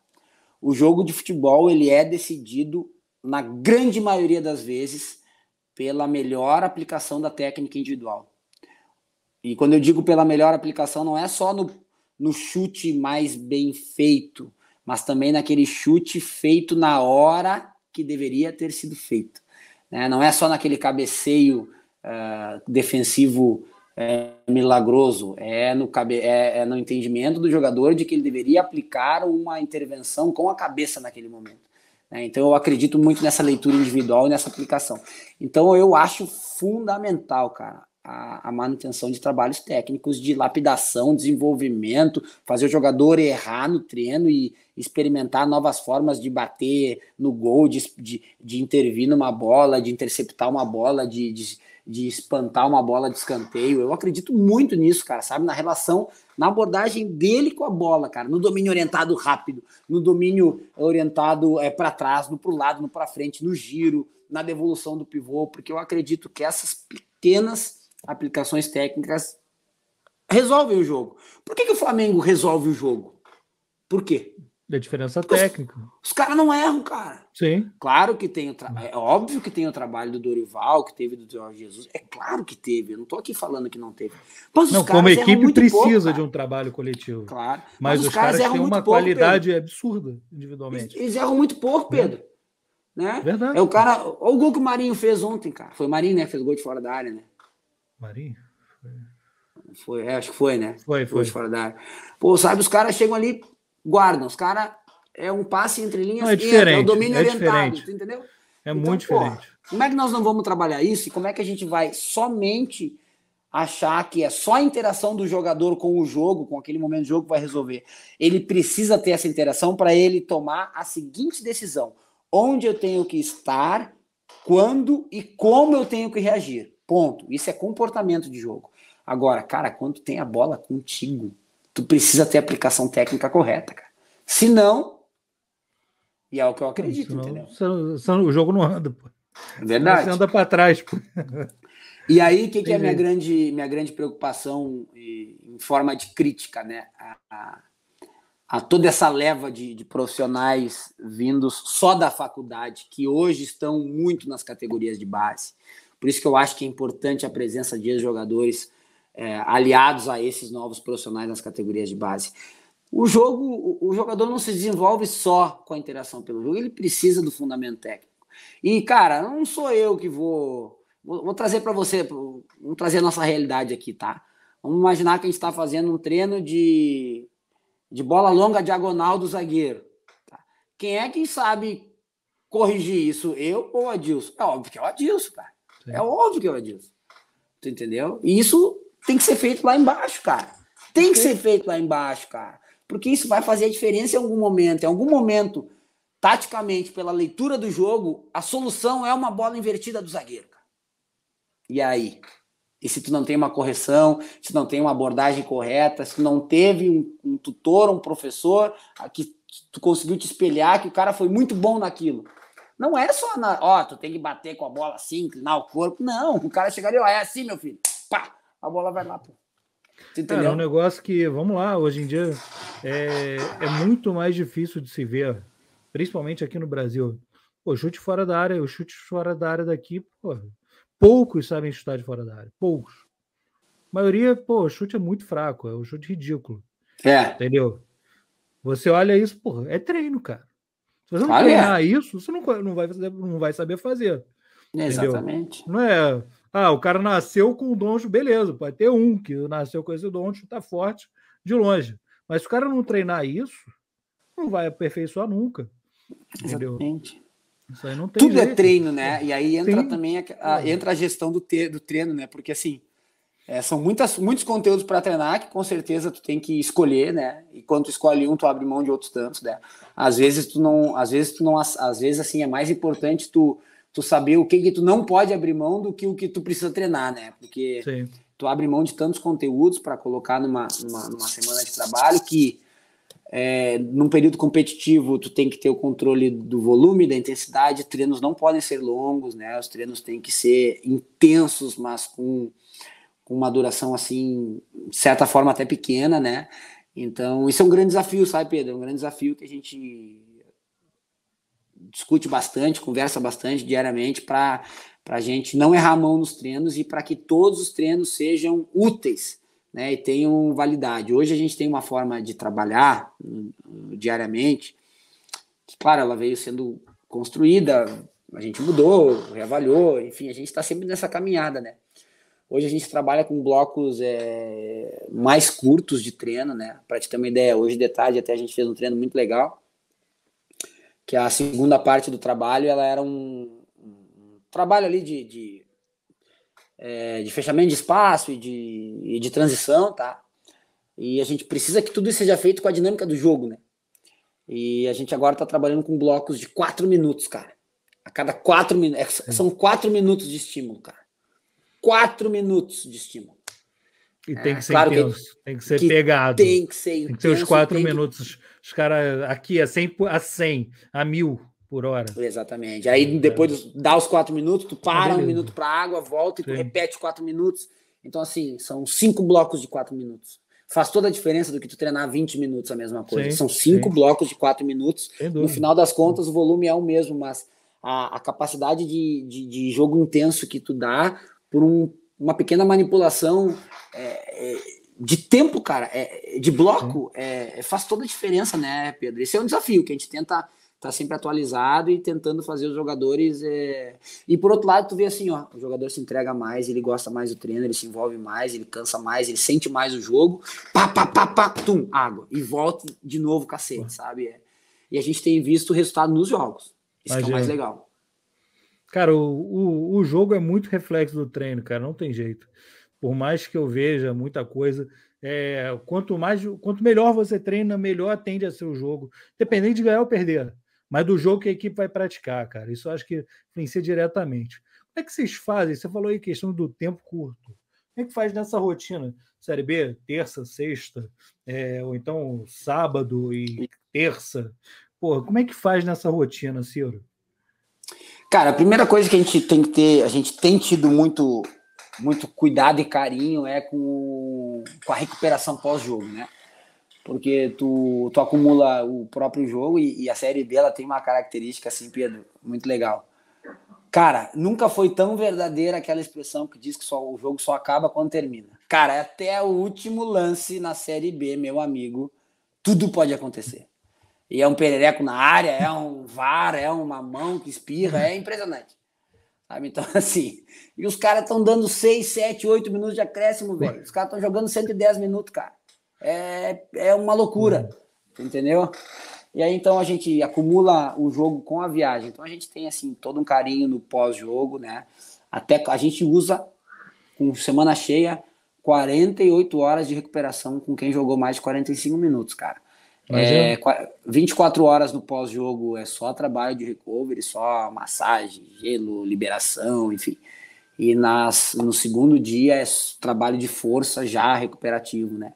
O jogo de futebol, ele é decidido, na grande maioria das vezes, pela melhor aplicação da técnica individual. E quando eu digo pela melhor aplicação, não é só no, no chute mais bem feito, mas também naquele chute feito na hora que deveria ter sido feito. Né? Não é só naquele cabeceio uh, defensivo uh, milagroso, é no, cabe é, é no entendimento do jogador de que ele deveria aplicar uma intervenção com a cabeça naquele momento. Né? Então eu acredito muito nessa leitura individual e nessa aplicação. Então eu acho fundamental, cara, a, a, manutenção de trabalhos técnicos de lapidação, desenvolvimento, fazer o jogador errar no treino e experimentar novas formas de bater no gol, de, de, de intervir numa bola, de interceptar uma bola, de, de, de espantar uma bola de escanteio. Eu acredito muito nisso, cara, sabe? Na relação na abordagem dele com a bola, cara, no domínio orientado rápido, no domínio orientado é, para trás, no para o lado, no para frente, no giro, na devolução do pivô, porque eu acredito que essas pequenas aplicações técnicas resolvem o jogo. Por que, que o Flamengo resolve o jogo? Por quê? Da diferença Porque técnica. Os, os caras não erram, cara. Sim. Claro que tem o trabalho. É óbvio que tem o trabalho do Dorival, que teve do Jorge Jesus. É claro que teve. Eu não tô aqui falando que não teve. Mas não, os como equipe precisa pouco, de um trabalho coletivo. Claro. Mas, mas os, os caras, caras têm uma pouco, qualidade Pedro. absurda individualmente. Eles, eles, erram muito pouco, né? Pedro. É. Né? Verdade. É o cara. Olha o gol que o Marinho fez ontem, cara. Foi o Marinho, né? Fez o gol de fora da área, né? Marinho? Foi, foi é, acho que foi, né? Foi, foi. foi fora da área. Pô, sabe, os caras chegam ali, guardam. Os caras. É um passe entre linhas não, é, é-, é diferente, entra, é um domínio é orientado, diferente. entendeu? É então, muito diferente. como é que nós não vamos trabalhar isso? E como é que a gente vai somente achar que é só a interação do jogador com o jogo, com aquele momento de jogo que vai resolver. Ele precisa ter essa interação para ele tomar a seguinte decisão: onde eu tenho que estar, quando e como eu tenho que reagir. Ponto. Isso é comportamento de jogo. Agora, cara, quando tem a bola contigo, tu precisa ter a aplicação técnica correta, cara. Se não, e é o que eu acredito, entendeu? Senão, senão o jogo não anda, pô. É verdade. Você anda para trás, pô. E aí, o que, que, é a minha grande, minha grande preocupação em forma de crítica, né? A, a, a toda essa leva de, de, profissionais vindos só da faculdade, que hoje estão muito nas categorias de base, por isso que eu acho que é importante a presença de jogadores é, aliados a esses novos profissionais nas categorias de base. O jogo, o jogador não se desenvolve só com a interação pelo jogo, ele precisa do fundamento técnico. E, cara, não sou eu que vou. Vou, vou trazer para você, vamos trazer a nossa realidade aqui, tá? Vamos imaginar que a gente está fazendo um treino de, de bola longa diagonal do zagueiro. Tá? Quem é que sabe corrigir isso? Eu ou o Adilson? É óbvio que é o Adilson, cara. Sim. É óbvio que eu é disso. Tu entendeu? E isso tem que ser feito lá embaixo, cara. Tem que Sim. ser feito lá embaixo, cara. Porque isso vai fazer a diferença em algum momento. Em algum momento, taticamente, pela leitura do jogo, a solução é uma bola invertida do zagueiro. Cara. E aí? E se tu não tem uma correção, se não tem uma abordagem correta, se tu não teve um, um tutor, um professor que tu conseguiu te espelhar, que o cara foi muito bom naquilo. Não é só, na, ó, tu tem que bater com a bola assim, inclinar o corpo. Não, o cara chegaria, ó, é assim, meu filho. Pá, a bola vai lá, pô. Cara, é um negócio que, vamos lá, hoje em dia é, é muito mais difícil de se ver, principalmente aqui no Brasil. Pô, chute fora da área, o chute fora da área daqui, pô, poucos sabem chutar de fora da área, poucos. A maioria, pô, o chute é muito fraco, é um chute ridículo. É. Entendeu? Você olha isso, pô, é treino, cara. Se você não ah, treinar é. isso, você não, não, vai, não vai saber fazer. Exatamente. Não é. Ah, o cara nasceu com o donjo, beleza, pode ter um que nasceu com esse donjo, tá forte de longe. Mas se o cara não treinar isso, não vai aperfeiçoar nunca. Entendeu? Exatamente. Tudo é jeito. é treino, né? E aí entra Sim. também a, a, entra a gestão do, te, do treino, né? Porque assim, é, são muitas, muitos conteúdos para treinar que com certeza tu tem que escolher, né? E quando tu escolhe um, tu abre mão de outros tantos, né? Às vezes tu não, às vezes tu não, às vezes assim é mais importante tu, tu saber o que que tu não pode abrir mão do que o que tu precisa treinar, né? Porque Sim. tu abre mão de tantos conteúdos para colocar numa, numa, numa semana de trabalho que é, num período competitivo, tu tem que ter o controle do volume, da intensidade. Treinos não podem ser longos, né? Os treinos têm que ser intensos, mas com com uma duração assim, de certa forma até pequena, né? Então, isso é um grande desafio, sabe, Pedro? É um grande desafio que a gente discute bastante, conversa bastante diariamente para a gente não errar a mão nos treinos e para que todos os treinos sejam úteis né, e tenham validade. Hoje a gente tem uma forma de trabalhar hum, diariamente, que, claro, ela veio sendo construída, a gente mudou, reavaliou, enfim, a gente está sempre nessa caminhada, né? Hoje a gente trabalha com blocos é, mais curtos de treino, né? Para te ter uma ideia, hoje de tarde até a gente fez um treino muito legal, que a segunda parte do trabalho ela era um, um trabalho ali de, de, é, de, fechamento de espaço e de, e de transição, tá? E a gente precisa que tudo isso seja feito com a dinâmica do jogo, né? E a gente agora está trabalhando com blocos de quatro minutos, cara. A cada quatro minutos. É, são quatro minutos de estímulo, cara quatro minutos de estímulo. E tem que é. ser claro intenso, que, tem que ser que pegado. Tem que ser intenso. Tem que ter os quatro minutos. Que... Os caras aqui a 100, a 100, a mil por hora. Exatamente. Aí então, depois então. dá os quatro minutos, tu para ah, um minuto para água, volta e tu repete quatro minutos. Então, assim, são cinco blocos de quatro minutos. Faz toda a diferença do que tu treinar 20 minutos a mesma coisa. Sim, são cinco sim. blocos de quatro minutos. No final das contas, o volume é o mesmo, mas a, a capacidade de, de, de jogo intenso que tu dá por um, uma pequena manipulação é, é, de tempo, cara, é, de bloco, é, é, faz toda a diferença, né, Pedro? Esse é um desafio que a gente tenta tá sempre atualizado e tentando fazer os jogadores. É... E por outro lado, tu vê assim, ó, o jogador se entrega mais, ele gosta mais do treino, ele se envolve mais, ele cansa mais, ele sente mais o jogo. Pá, pá, pá, pá, tum, água. E volta de novo, cacete, sabe? É, e a gente tem visto o resultado nos jogos. Isso que é o mais legal. Cara, o, o, o jogo é muito reflexo do treino, cara, não tem jeito. Por mais que eu veja muita coisa, é, quanto mais, quanto melhor você treina, melhor atende a seu jogo, dependendo de ganhar ou perder, mas do jogo que a equipe vai praticar, cara. Isso eu acho que ser diretamente. Como é que vocês fazem? Você falou aí questão do tempo curto. Como é que faz nessa rotina? Série B, terça, sexta, é, ou então sábado e terça. Porra, como é que faz nessa rotina, Ciro? Cara, a primeira coisa que a gente tem que ter, a gente tem tido muito, muito cuidado e carinho é com, com a recuperação pós-jogo, né? Porque tu, tu acumula o próprio jogo e, e a Série B ela tem uma característica, assim, Pedro, muito legal. Cara, nunca foi tão verdadeira aquela expressão que diz que só, o jogo só acaba quando termina. Cara, é até o último lance na Série B, meu amigo, tudo pode acontecer e é um perereco na área, é um VAR, é uma mão que espirra, é impressionante. Sabe? Então, [laughs] assim, e os caras estão dando 6, 7, 8 minutos de acréscimo, velho. Os caras estão jogando 110 minutos, cara. É, é uma loucura, entendeu? E aí, então, a gente acumula o jogo com a viagem. Então, a gente tem, assim, todo um carinho no pós-jogo, né? Até a gente usa, com semana cheia, 48 horas de recuperação com quem jogou mais de 45 minutos, cara. É, 24 horas no pós-jogo é só trabalho de recovery, só massagem, gelo, liberação, enfim. E nas, no segundo dia é trabalho de força já recuperativo, né?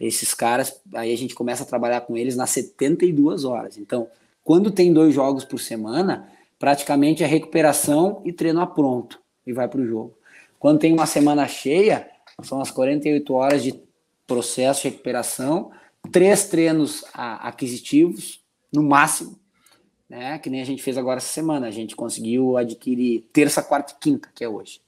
Esses caras, aí a gente começa a trabalhar com eles nas 72 horas. Então, quando tem dois jogos por semana, praticamente é recuperação e treino a pronto e vai para o jogo. Quando tem uma semana cheia, são as 48 horas de processo de recuperação três treinos aquisitivos, no máximo, né? Que nem a gente fez agora essa semana. A gente conseguiu adquirir terça, quarta e quinta, que é hoje.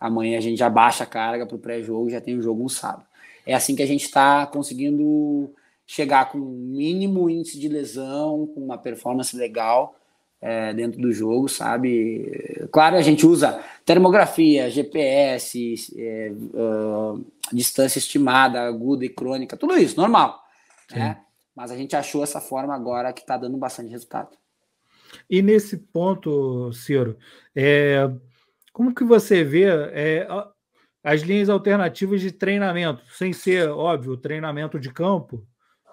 Amanhã a gente já baixa a carga para o pré-jogo, já tem o jogo no sábado. É assim que a gente está conseguindo chegar com o mínimo índice de lesão, com uma performance legal é, dentro do jogo, sabe? Claro, a gente usa termografia, GPS, é, uh, distância estimada, aguda e crônica, tudo isso, normal. Né? Mas a gente achou essa forma agora que está dando bastante resultado. E nesse ponto, Ciro, é, como que você vê é, as linhas alternativas de treinamento, sem ser, óbvio, treinamento de campo,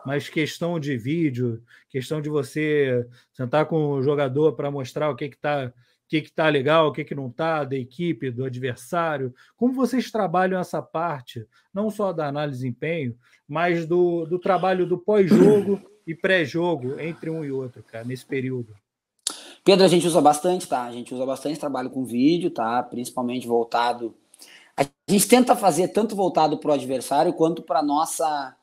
mas questão de vídeo, questão de você sentar com o jogador para mostrar o que está que está legal, o que, que não está, da equipe, do adversário. Como vocês trabalham essa parte, não só da análise de empenho, mas do, do trabalho do pós-jogo [clears throat] e pré-jogo entre um e outro, cara, nesse período? Pedro, a gente usa bastante, tá? A gente usa bastante trabalho com vídeo, tá? Principalmente voltado. A gente tenta fazer tanto voltado para o adversário quanto para nossa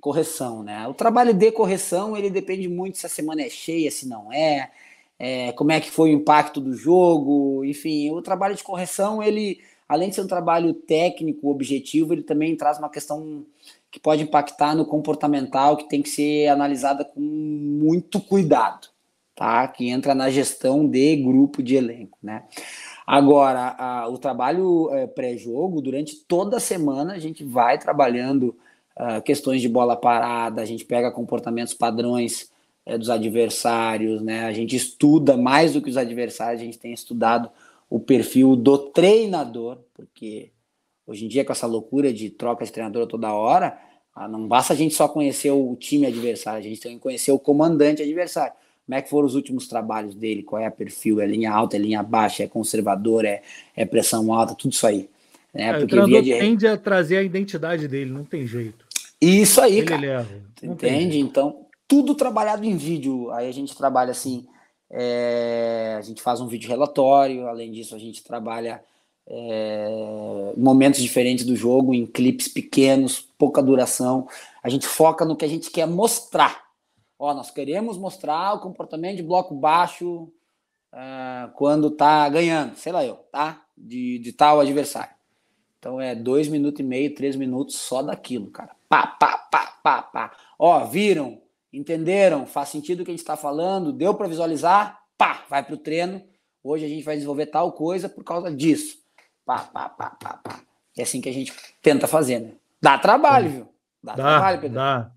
correção, né? O trabalho de correção ele depende muito se a semana é cheia, se não é, é, como é que foi o impacto do jogo, enfim, o trabalho de correção, ele, além de ser um trabalho técnico, objetivo, ele também traz uma questão que pode impactar no comportamental, que tem que ser analisada com muito cuidado, tá? Que entra na gestão de grupo de elenco, né? Agora, a, o trabalho é, pré-jogo, durante toda a semana, a gente vai trabalhando uh, questões de bola parada, a gente pega comportamentos padrões é, dos adversários, né? A gente estuda mais do que os adversários, a gente tem estudado o perfil do treinador, porque hoje em dia com essa loucura de troca de treinador toda hora, ah, não basta a gente só conhecer o time adversário, a gente tem que conhecer o comandante adversário. Como é que foram os últimos trabalhos dele? Qual é o perfil? É linha alta, é linha baixa, é conservador, é, é pressão alta, tudo isso aí. Né? É, Porque o treinador de... tende a trazer a identidade dele, não tem jeito. Isso aí, ele cara. Ele erra. Entende? Então, tudo trabalhado em vídeo. Aí a gente trabalha assim, é, a gente faz um vídeo relatório, além disso a gente trabalha é, momentos diferentes do jogo, em clipes pequenos, pouca duração. A gente foca no que a gente quer mostrar. Ó, nós queremos mostrar o comportamento de bloco baixo é, quando tá ganhando, sei lá eu, tá? De, de tal adversário. Então é dois minutos e meio, três minutos só daquilo, cara. Pá, pá, pá, pá, pá. Ó, viram? Entenderam? Faz sentido o que a gente está falando? Deu para visualizar? Pá, vai para o treino. Hoje a gente vai desenvolver tal coisa por causa disso. Pá, pá, pá, pá, pá. É assim que a gente tenta fazer, né? Dá trabalho, hum. viu? Dá, dá trabalho, Pedro. Dá.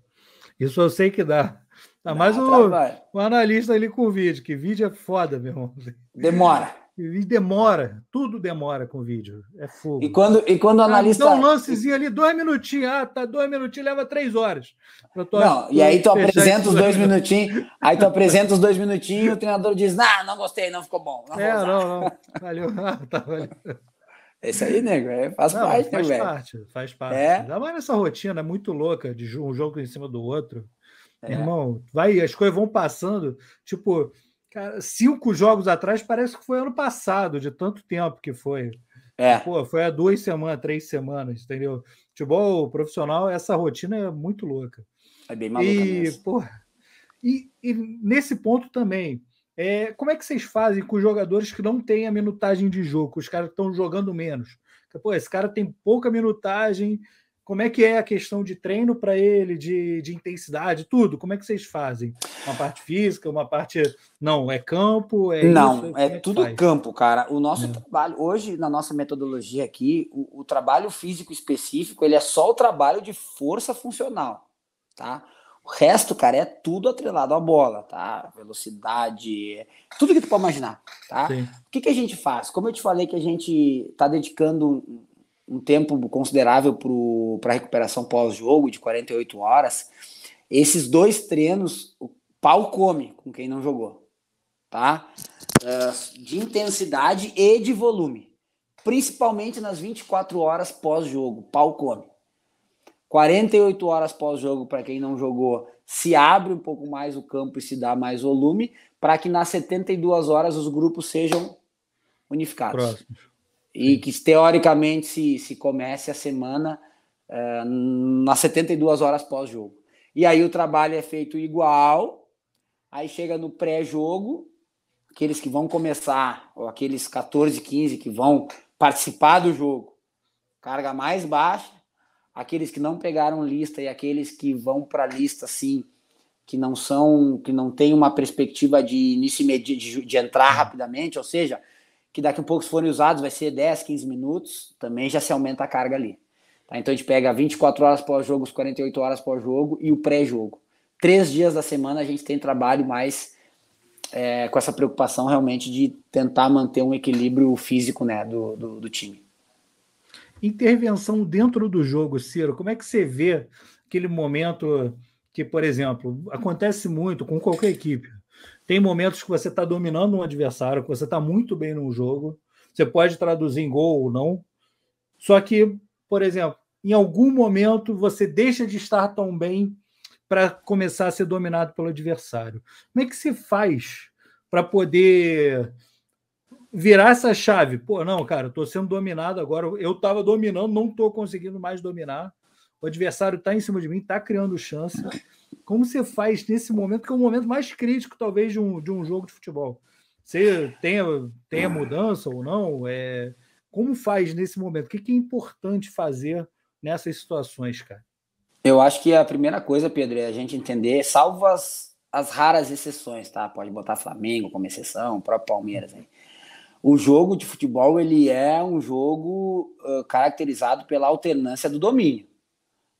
Isso eu sei que dá. Ah, dá mais o, o, analista ali com o vídeo, que vídeo é foda, meu irmão. Demora e demora, tudo demora com vídeo. É fogo. E quando, e quando o ah, analista. Então, um lancezinho ali, dois minutinhos. Ah, tá, dois minutinhos, leva três horas. Não, e aí tu apresenta os dois minutinhos, aí tu apresenta os dois minutinhos e o treinador diz: não não gostei, não ficou bom. Não é, não, não. Valeu. [laughs] Ah, tá, valeu. Isso aí, nego, é, faz não, parte, faz né, parte, velho? Faz parte, é. Ainda mais nessa rotina muito louca de um jogo em cima do outro. É. Irmão, vai, as coisas vão passando. Tipo, cara, cinco jogos atrás parece que foi ano passado, de tanto tempo que foi. É. Pô, foi há duas semanas, três semanas, entendeu? Futebol profissional, essa rotina é muito louca. É bem maluca e, mesmo. Pô, e, e nesse ponto também, é, como é que vocês fazem com os jogadores que não têm a minutagem de jogo, os caras que estão jogando menos? Pô, esse cara tem pouca minutagem, como é que é a questão de treino para ele, de, de intensidade, tudo? Como é que vocês fazem? Uma parte física, uma parte. Não, é campo? É Não, isso, é, é tudo campo, cara. O nosso é. trabalho, hoje, na nossa metodologia aqui, o, o trabalho físico específico, ele é só o trabalho de força funcional, tá? O resto, cara, é tudo atrelado à bola, tá? Velocidade, tudo que tu pode imaginar, tá? Sim. O que, que a gente faz? Como eu te falei que a gente tá dedicando um tempo considerável para recuperação pós-jogo, de 48 horas. Esses dois treinos, o pau come com quem não jogou, tá? Eh, de intensidade e de volume, principalmente nas 24 horas pós-jogo, pau come. 48 horas pós-jogo, para quem não jogou, se abre um pouco mais o campo e se dá mais volume, para que nas 72 horas os grupos sejam unificados. Próximo. E que teoricamente se, se comece a semana uh, nas 72 horas pós-jogo. E aí o trabalho é feito igual, aí chega no pré-jogo, aqueles que vão começar, ou aqueles 14, 15 que vão participar do jogo, carga mais baixa, aqueles que não pegaram lista e aqueles que vão para a lista assim, que não são, que não tem uma perspectiva de início de, de, de entrar rapidamente, ou seja, que daqui a pouco, se forem usados, vai ser 10, 15 minutos, também já se aumenta a carga ali. Tá? Então a gente pega 24 horas pós-jogo, 48 horas pós-jogo e o pré-jogo. Três dias da semana a gente tem trabalho mais é, com essa preocupação realmente de tentar manter um equilíbrio físico né, do, do, do time. Intervenção dentro do jogo, Ciro, como é que você vê aquele momento que, por exemplo, acontece muito com qualquer equipe? Tem momentos que você está dominando um adversário, que você está muito bem no jogo. Você pode traduzir em gol ou não. Só que, por exemplo, em algum momento você deixa de estar tão bem para começar a ser dominado pelo adversário. Como é que se faz para poder virar essa chave? Pô, não, cara, estou sendo dominado agora. Eu estava dominando, não estou conseguindo mais dominar. O adversário está em cima de mim, está criando chance como você faz nesse momento, que é o momento mais crítico, talvez, de um, de um jogo de futebol? Se tenha, tenha mudança ou não, é, como faz nesse momento? O que, que é importante fazer nessas situações, cara? Eu acho que a primeira coisa, Pedro, é a gente entender, salvo as, as raras exceções, tá? Pode botar Flamengo como exceção, o próprio Palmeiras aí. O jogo de futebol ele é um jogo uh, caracterizado pela alternância do domínio.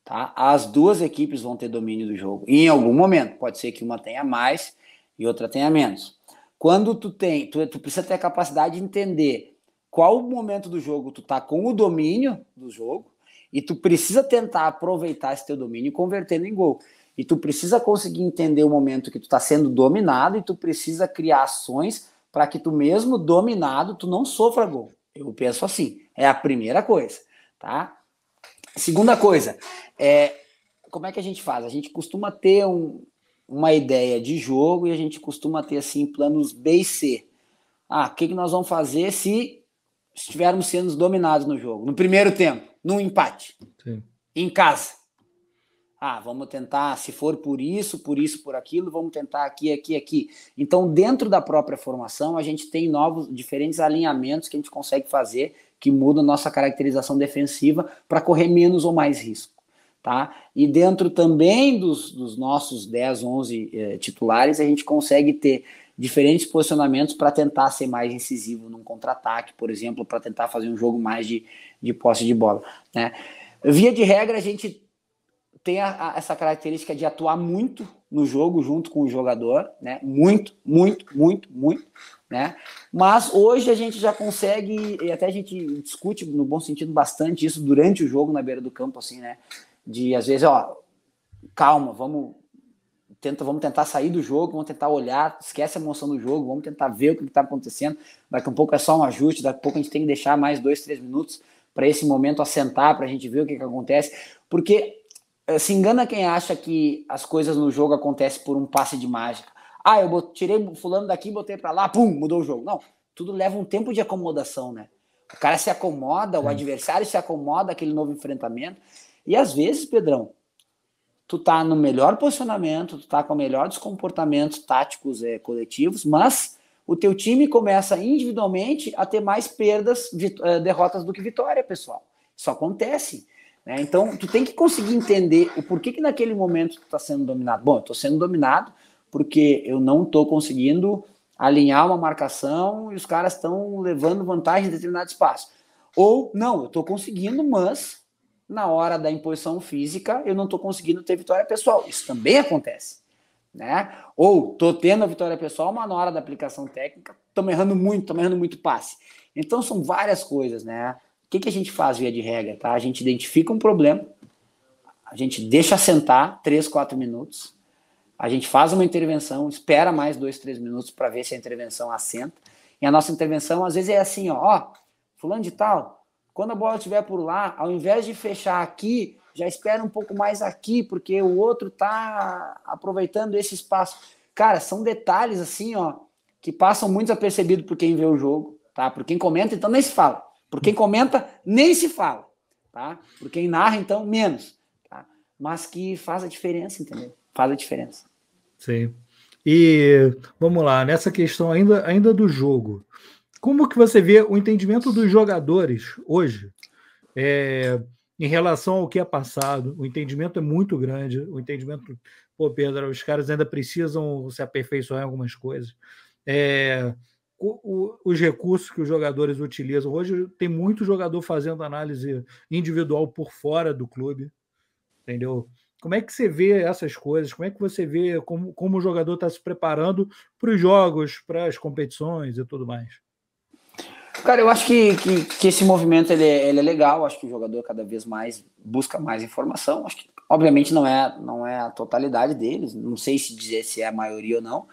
Tá? As duas equipes vão ter domínio do jogo. E em algum momento, pode ser que uma tenha mais e outra tenha menos. Quando tu tem, tu, tu precisa ter a capacidade de entender qual o momento do jogo tu tá com o domínio do jogo e tu precisa tentar aproveitar esse teu domínio convertendo em gol. E tu precisa conseguir entender o momento que tu está sendo dominado e tu precisa criar ações para que tu mesmo dominado tu não sofra gol. Eu penso assim, é a primeira coisa, tá? Segunda coisa, é, como é que a gente faz? A gente costuma ter um, uma ideia de jogo e a gente costuma ter assim planos B e C. Ah, o que, que nós vamos fazer se estivermos sendo dominados no jogo? No primeiro tempo, num empate, Sim. em casa. Ah, vamos tentar, se for por isso, por isso, por aquilo, vamos tentar aqui, aqui, aqui. Então, dentro da própria formação, a gente tem novos, diferentes alinhamentos que a gente consegue fazer que muda nossa caracterização defensiva para correr menos ou mais risco. Tá? E dentro também dos, dos nossos 10, 11 eh, titulares, a gente consegue ter diferentes posicionamentos para tentar ser mais incisivo num contra-ataque, por exemplo, para tentar fazer um jogo mais de, de posse de bola. Né? Via de regra, a gente tem a, a, essa característica de atuar muito no jogo junto com o jogador, né? Muito, muito, muito, muito. Né? Mas hoje a gente já consegue, e até a gente discute no bom sentido bastante isso durante o jogo na beira do campo, assim, né? De às vezes, ó, calma, vamos, tenta, vamos tentar sair do jogo, vamos tentar olhar, esquece a emoção do jogo, vamos tentar ver o que está acontecendo. Daqui a pouco é só um ajuste, daqui a pouco a gente tem que deixar mais dois, três minutos para esse momento assentar, para a gente ver o que, que acontece. Porque eh, se engana quem acha que as coisas no jogo acontecem por um passe de mágica. Ah, eu tirei fulano daqui, e botei para lá, pum, mudou o jogo. Não, tudo leva um tempo de acomodação, né? O cara se acomoda, o é. adversário se acomoda aquele novo enfrentamento. E às vezes, Pedrão, tu tá no melhor posicionamento, tu tá com melhor dos comportamentos táticos é, coletivos, mas o teu time começa individualmente a ter mais perdas, eh, derrotas do que vitória, pessoal. Isso acontece. Né? Então, tu tem que conseguir entender o porquê que naquele momento tu tá sendo dominado. Bom, eu tô sendo dominado, porque eu não estou conseguindo alinhar uma marcação e os caras estão levando vantagem em determinado espaço. Ou, não, eu estou conseguindo, mas na hora da imposição física eu não estou conseguindo ter vitória pessoal. Isso também acontece. Né? Ou estou tendo a vitória pessoal, mas na hora da aplicação técnica estou errando muito, estou errando muito passe. Então são várias coisas, né? O que, que a gente faz via de regra? Tá? A gente identifica um problema, a gente deixa sentar 3, 4 minutos, a gente faz uma intervenção, espera mais dois, três minutos para ver se a intervenção assenta. E a nossa intervenção, às vezes, é assim: ó, ó, fulano de tal, quando a bola estiver por lá, ao invés de fechar aqui, já espera um pouco mais aqui, porque o outro tá aproveitando esse espaço. Cara, são detalhes assim, ó, que passam muito desapercebido por quem vê o jogo, tá? Por quem comenta, então nem se fala. Por quem comenta, nem se fala, tá? Por quem narra, então, menos. Tá? Mas que faz a diferença, entendeu? Faz a diferença. Sim. E vamos lá, nessa questão ainda, ainda do jogo. Como que você vê o entendimento dos jogadores hoje é, em relação ao que é passado? O entendimento é muito grande. O entendimento, pô, Pedro, os caras ainda precisam se aperfeiçoar em algumas coisas. É, o, o, os recursos que os jogadores utilizam. Hoje tem muito jogador fazendo análise individual por fora do clube, entendeu? Como é que você vê essas coisas? Como é que você vê como, como o jogador está se preparando para os jogos, para as competições e tudo mais? Cara, eu acho que, que, que esse movimento ele, é, ele, é legal. Acho que o jogador cada vez mais busca mais informação. Acho que, obviamente, não é, não é a totalidade deles. Não sei se dizer se é a maioria ou não,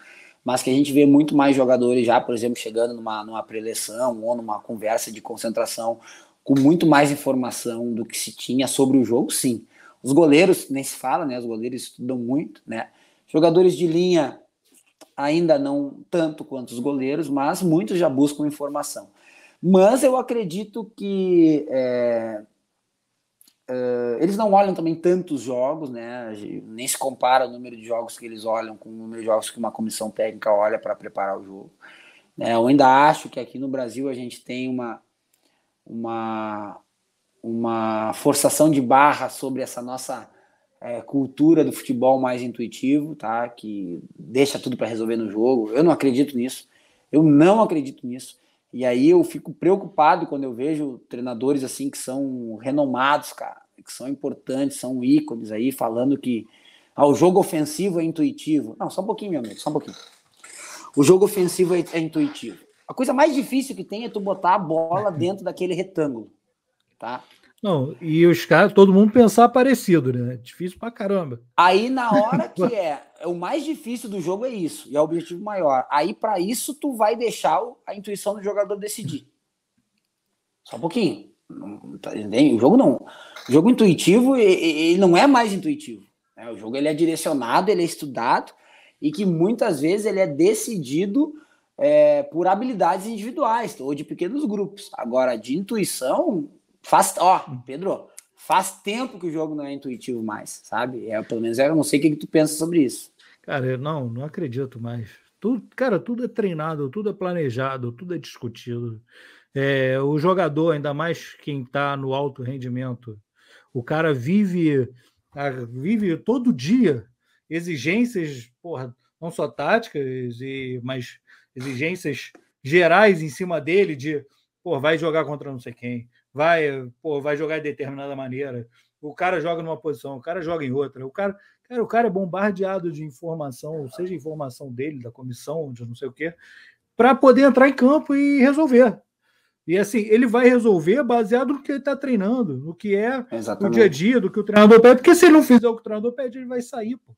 mas que a gente vê muito mais jogadores já, por exemplo, chegando numa, numa preleção ou numa conversa de concentração com muito mais informação do que se tinha sobre o jogo, sim. Os goleiros, nem se fala, né? Os goleiros estudam muito, né? Jogadores de linha, ainda não tanto quanto os goleiros, mas muitos já buscam informação. Mas eu acredito que é, é, eles não olham também tantos jogos, né? Nem se compara o número de jogos que eles olham com o número de jogos que uma comissão técnica olha para preparar o jogo. Né? eu ainda acho que aqui no Brasil a gente tem uma, uma, uma forçação de barra sobre essa nossa é, cultura do futebol mais intuitivo, tá? Que deixa tudo para resolver no jogo. Eu não acredito nisso. Eu não acredito nisso. E aí eu fico preocupado quando eu vejo treinadores assim que são renomados, cara, que são importantes, são ícones aí falando que ah, o jogo ofensivo é intuitivo. Não, só um pouquinho, meu amigo, só um pouquinho. O jogo ofensivo é, é intuitivo. A coisa mais difícil que tem é tu botar a bola é. dentro daquele retângulo tá? Não, e os caras, todo mundo pensar parecido, né? Difícil pra caramba. Aí na hora [laughs] que é, o mais difícil do jogo é isso, e é o objetivo maior. Aí para isso tu vai deixar a intuição do jogador decidir. Só um pouquinho. Tá o jogo não. O jogo intuitivo, ele não é mais intuitivo. Né? O jogo ele é direcionado, ele é estudado, e que muitas vezes ele é decidido é, por habilidades individuais ou de pequenos grupos. Agora, de intuição, Faz, ó, Pedro, faz tempo que o jogo não é intuitivo mais, sabe? É, pelo menos eu não sei o que, que tu pensa sobre isso. Cara, eu não, não acredito mais. Tudo, cara, tudo é treinado, tudo é planejado, tudo é discutido. É, o jogador, ainda mais quem está no alto rendimento, o cara vive, ah, vive todo dia exigências, porra, não só táticas, e, mas exigências gerais em cima dele de, pô, vai jogar contra não sei quem, vai, pô, vai jogar de determinada maneira. O cara joga numa posição, o cara joga em outra. O cara, cara, o cara é bombardeado de informação, seja informação dele, da comissão, de não sei o quê, para poder entrar em campo e resolver. E assim, ele vai resolver baseado no que ele está treinando, no que é Exatamente. o dia a dia, do que o treinador pede, porque se ele não fizer o que o treinador pede, ele vai sair, pô.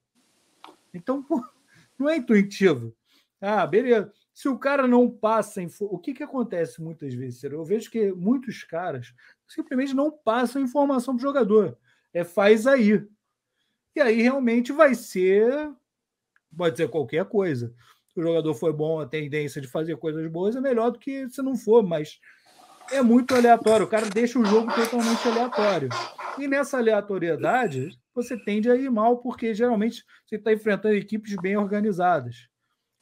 Então, pô, [laughs] não é intuitivo. Ah, beleza se o cara não passa, o que, que acontece muitas vezes? Eu vejo que muitos caras simplesmente não passam informação para o jogador. É faz aí. E aí realmente vai ser, pode ser qualquer coisa. Se o jogador foi bom, a tendência de fazer coisas boas é melhor do que se não for, mas é muito aleatório. O cara deixa o jogo totalmente aleatório. E nessa aleatoriedade, você tende a ir mal, porque geralmente você está enfrentando equipes bem organizadas.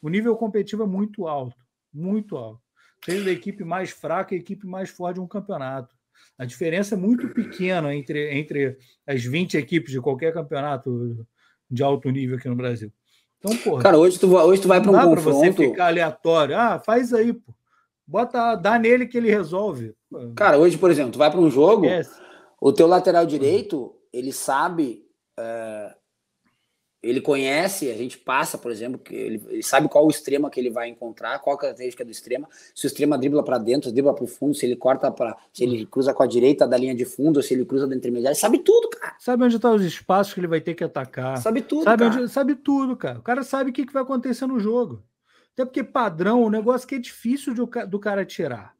O nível competitivo é muito alto, muito alto. Seja a equipe mais fraca e a equipe mais forte de um campeonato. A diferença é muito pequena entre, entre as 20 equipes de qualquer campeonato de alto nível aqui no Brasil. Então, porra. Cara, hoje tu, hoje tu vai para um confronto. você ficar aleatório. Ah, faz aí, pô. Bota, dá nele que ele resolve. Cara, hoje, por exemplo, tu vai para um jogo, o teu lateral direito, ele sabe. É ele conhece, a gente passa, por exemplo, que ele, ele, sabe qual o extrema que ele vai encontrar, qual a característica do extrema, se o extrema dribla para dentro, dribla para o fundo, se ele corta para, se ele uhum. cruza com a direita da linha de fundo, se ele cruza da intermediária, sabe tudo, cara. Sabe onde estão tá os espaços que ele vai ter que atacar. Sabe tudo, sabe cara. Onde, sabe tudo, cara. O cara sabe o que, que vai acontecer no jogo. Até porque padrão, um negócio que é difícil de, do cara tirar.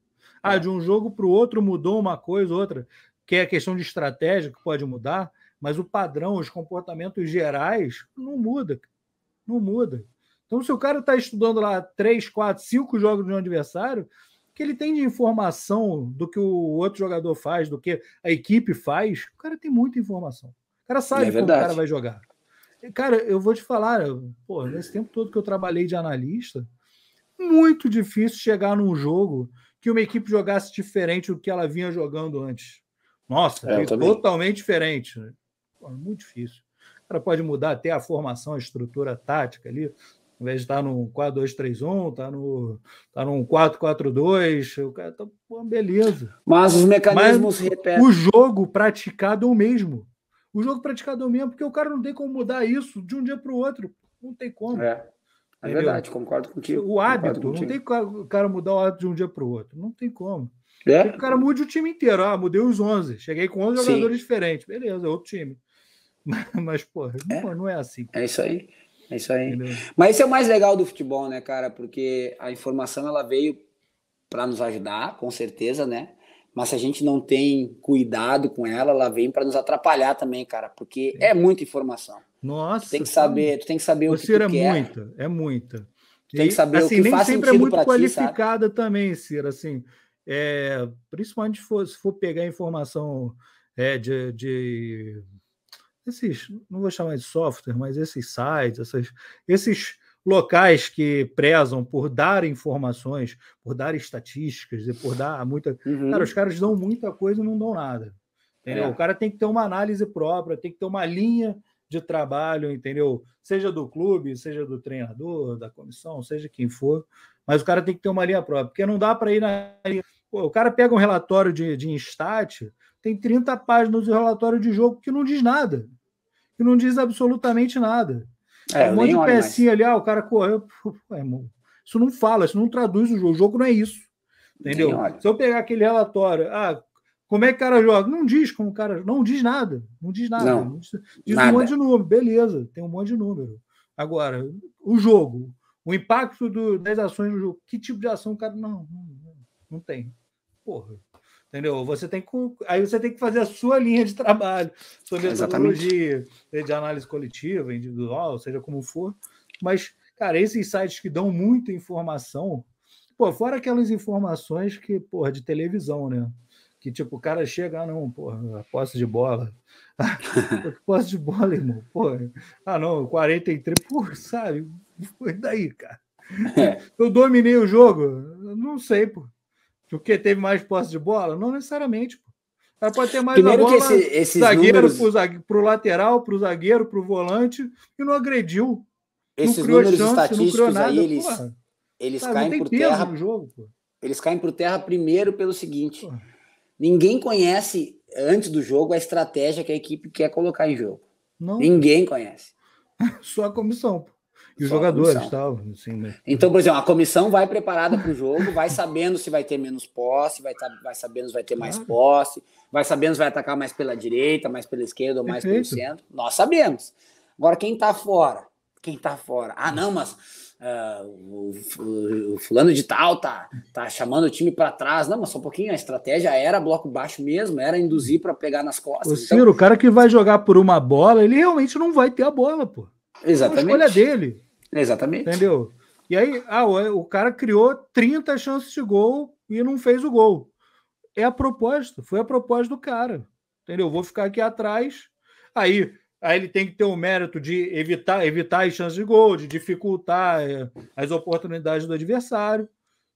Ah, é. de um jogo para o outro mudou uma coisa, outra, que é a questão de estratégia que pode mudar, mas o padrão, os comportamentos gerais não muda, não muda. Então, se o cara está estudando lá três, quatro, cinco jogos de um adversário, que ele tem de informação do que o outro jogador faz, do que a equipe faz, o cara tem muita informação. O cara sabe é como o cara vai jogar. Cara, eu vou te falar, pô, nesse tempo todo que eu trabalhei de analista, muito difícil chegar num jogo que uma equipe jogasse diferente do que ela vinha jogando antes. Nossa, é, é totalmente diferente. Né? Pô, muito difícil. O cara pode mudar até a formação, a estrutura tática ali. Ao invés de estar no 4-2-3-1, tá no, tá no 4-4-2, o cara está uma beleza. Mas os mecanismos se repetem. O jogo praticado é o mesmo. O jogo praticado é o mesmo, porque o cara não tem como mudar isso de um dia para o outro. Não tem como. É. É verdade, concordo contigo. O hábito, contigo. não tem o cara mudar o hábito de um dia para o outro. Não tem como. É? Tem o cara mude o time inteiro. Ah, mudei os 11. Cheguei com 11 Sim. jogadores diferentes. Beleza, é outro time. [laughs] Mas, pô, é. não é assim. É isso aí. É isso aí. Entendeu? Mas isso é o mais legal do futebol, né, cara? Porque a informação ela veio para nos ajudar, com certeza, né? Mas se a gente não tem cuidado com ela, ela vem para nos atrapalhar também, cara, porque é, é muita informação. Nossa. Tu tem que saber, tu tem que saber o que tu é quer. muita, é muita. tem que saber e, assim, o que faz sempre é muito qualificada ti, também, Cira, assim, é, principalmente se for, se for pegar informação é, de, de esses, não vou chamar de software, mas esses sites, essas, esses locais que prezam por dar informações, por dar estatísticas, por dar muita. Uhum. Cara, os caras dão muita coisa e não dão nada. Entendeu? É. O cara tem que ter uma análise própria, tem que ter uma linha de trabalho, entendeu? Seja do clube, seja do treinador, da comissão, seja quem for, mas o cara tem que ter uma linha própria, porque não dá para ir na. Pô, o cara pega um relatório de, de Instat, tem 30 páginas de relatório de jogo que não diz nada que não diz absolutamente nada. É, é um monte de pecinha ali, ah, o cara correu. É, isso não fala, isso não traduz o jogo. O jogo não é isso. Entendeu? Se eu pegar aquele relatório, ah, como é que o cara joga? Não diz como o cara. Não diz nada. Não diz nada. Não, não diz, diz nada. um monte de número. Beleza, tem um monte de número. Agora, o jogo, o impacto do, das ações no jogo, que tipo de ação o cara. Não, não, não tem. Porra entendeu? Você tem que, aí você tem que fazer a sua linha de trabalho, sua metodologia Exatamente. de análise coletiva, individual, seja como for. Mas, cara, esses sites que dão muita informação, pô, fora aquelas informações que, porra, de televisão, né? Que tipo, o cara chega, ah, não, porra, posse de bola. [laughs] posse de bola, irmão, porra. Ah, não, 43, porra, sabe? Foi daí, cara. É. Eu dominei o jogo? Não sei, pô. Porque teve mais posse de bola? Não necessariamente. Pô. Ela pode ter mais Primeiro bola que esse, zagueiro números... para o lateral, para o zagueiro, para o volante, e não agrediu. Esses não números chance, estatísticos nada, aí, eles, eles tá, caem por terra. Jogo, eles caem por terra primeiro pelo seguinte: ninguém conhece antes do jogo a estratégia que a equipe quer colocar em jogo. Não. Ninguém conhece. [laughs] Só a comissão. Pô. E os jogadores tal. Assim, né? Então, por exemplo, a comissão vai preparada para o jogo, vai sabendo se vai ter menos posse, vai, tá, vai sabendo se vai ter mais posse, vai sabendo se vai atacar mais pela direita, mais pela esquerda ou mais Perfeito. pelo centro. Nós sabemos. Agora, quem está fora? Quem está fora? Ah, não, mas uh, o, o, o, fulano de tal tá, tá chamando o time para trás. Não, mas só um pouquinho, a estratégia era bloco baixo mesmo, era induzir para pegar nas costas. O então, Ciro, então... o cara que vai jogar por uma bola, ele realmente não vai ter a bola, pô. É Exatamente. É a escolha dele. Exatamente. Entendeu? E aí, ah, o cara criou 30 chances de gol e não fez o gol. É a proposta, foi a proposta do cara. Entendeu? Vou ficar aqui atrás. Aí, aí ele tem que ter o mérito de evitar, evitar as chances de gol, de dificultar é, as oportunidades do adversário.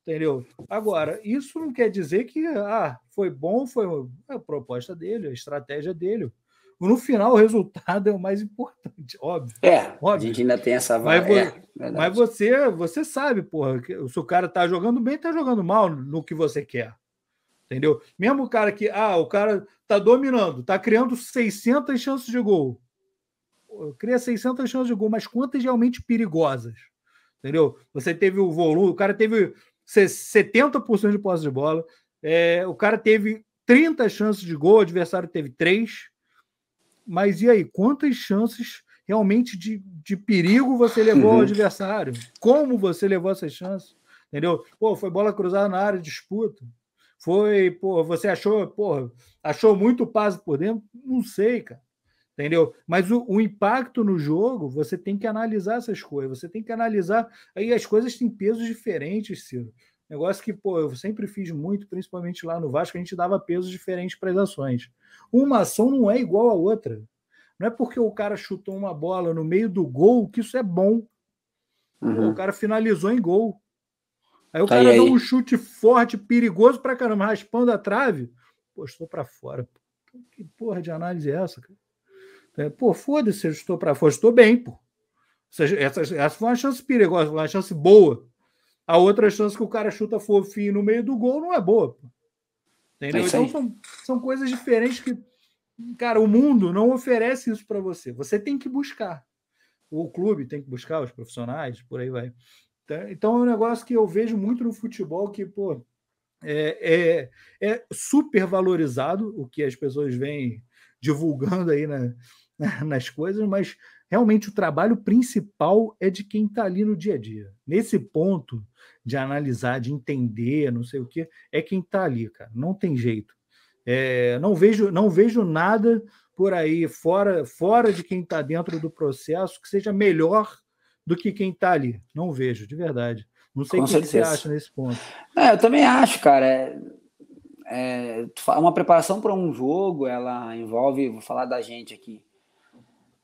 Entendeu? Agora, isso não quer dizer que ah, foi bom, foi é a proposta dele, a estratégia dele no final o resultado é o mais importante, óbvio. É, óbvio. a gente ainda tem essa mas, é, mas você, você sabe, porra, se o cara tá jogando bem, tá jogando mal no que você quer. Entendeu? Mesmo o cara que, ah, o cara tá dominando, tá criando 600 chances de gol. Cria 600 chances de gol, mas quantas realmente perigosas? Entendeu? Você teve o volume, o cara teve 70% de posse de bola, é, o cara teve 30 chances de gol, o adversário teve 3 mas e aí, quantas chances realmente de, de perigo você levou ao uhum. adversário? Como você levou essas chances? Entendeu? Pô, foi bola cruzada na área, disputa. Foi, pô, você achou, pô, achou muito passo por dentro? Não sei, cara. Entendeu? Mas o, o, impacto no jogo, você tem que analisar essas coisas, você tem que analisar. Aí as coisas têm pesos diferentes, Ciro. Negócio que, pô, eu sempre fiz muito, principalmente lá no Vasco, a gente dava pesos diferentes para as ações. Uma ação não é igual à outra. Não é porque o cara chutou uma bola no meio do gol que isso é bom. Uhum. O cara finalizou em gol. Aí o tá, cara aí, deu um chute forte, perigoso para caramba, raspando a trave. Pô, estou para fora. Que porra de análise é essa, cara? É, pô, foda-se, eu estou para fora. Estou bem, pô. Essa, essa, essa foi uma chance perigosa, uma chance boa. A outra chance que o cara chuta fofinho no meio do gol não é boa. Entendeu? É então são, são coisas diferentes que, cara, o mundo não oferece isso para você. Você tem que buscar. O clube tem que buscar, os profissionais, por aí vai. Tá? Então é um negócio que eu vejo muito no futebol que, pô, é, é, é super valorizado o que as pessoas vêm divulgando aí na, [laughs] nas coisas, mas realmente o trabalho principal é de quem está ali no dia a dia. Nesse ponto de analisar, de entender, não sei o que, é quem está ali, cara. Não tem jeito. É, não vejo, não vejo nada por aí fora, fora de quem está dentro do processo que seja melhor do que quem está ali. Não vejo, de verdade. Não sei o que você acha nesse ponto. É, eu também acho, cara. É, é uma preparação para um jogo, ela envolve, vou falar da gente aqui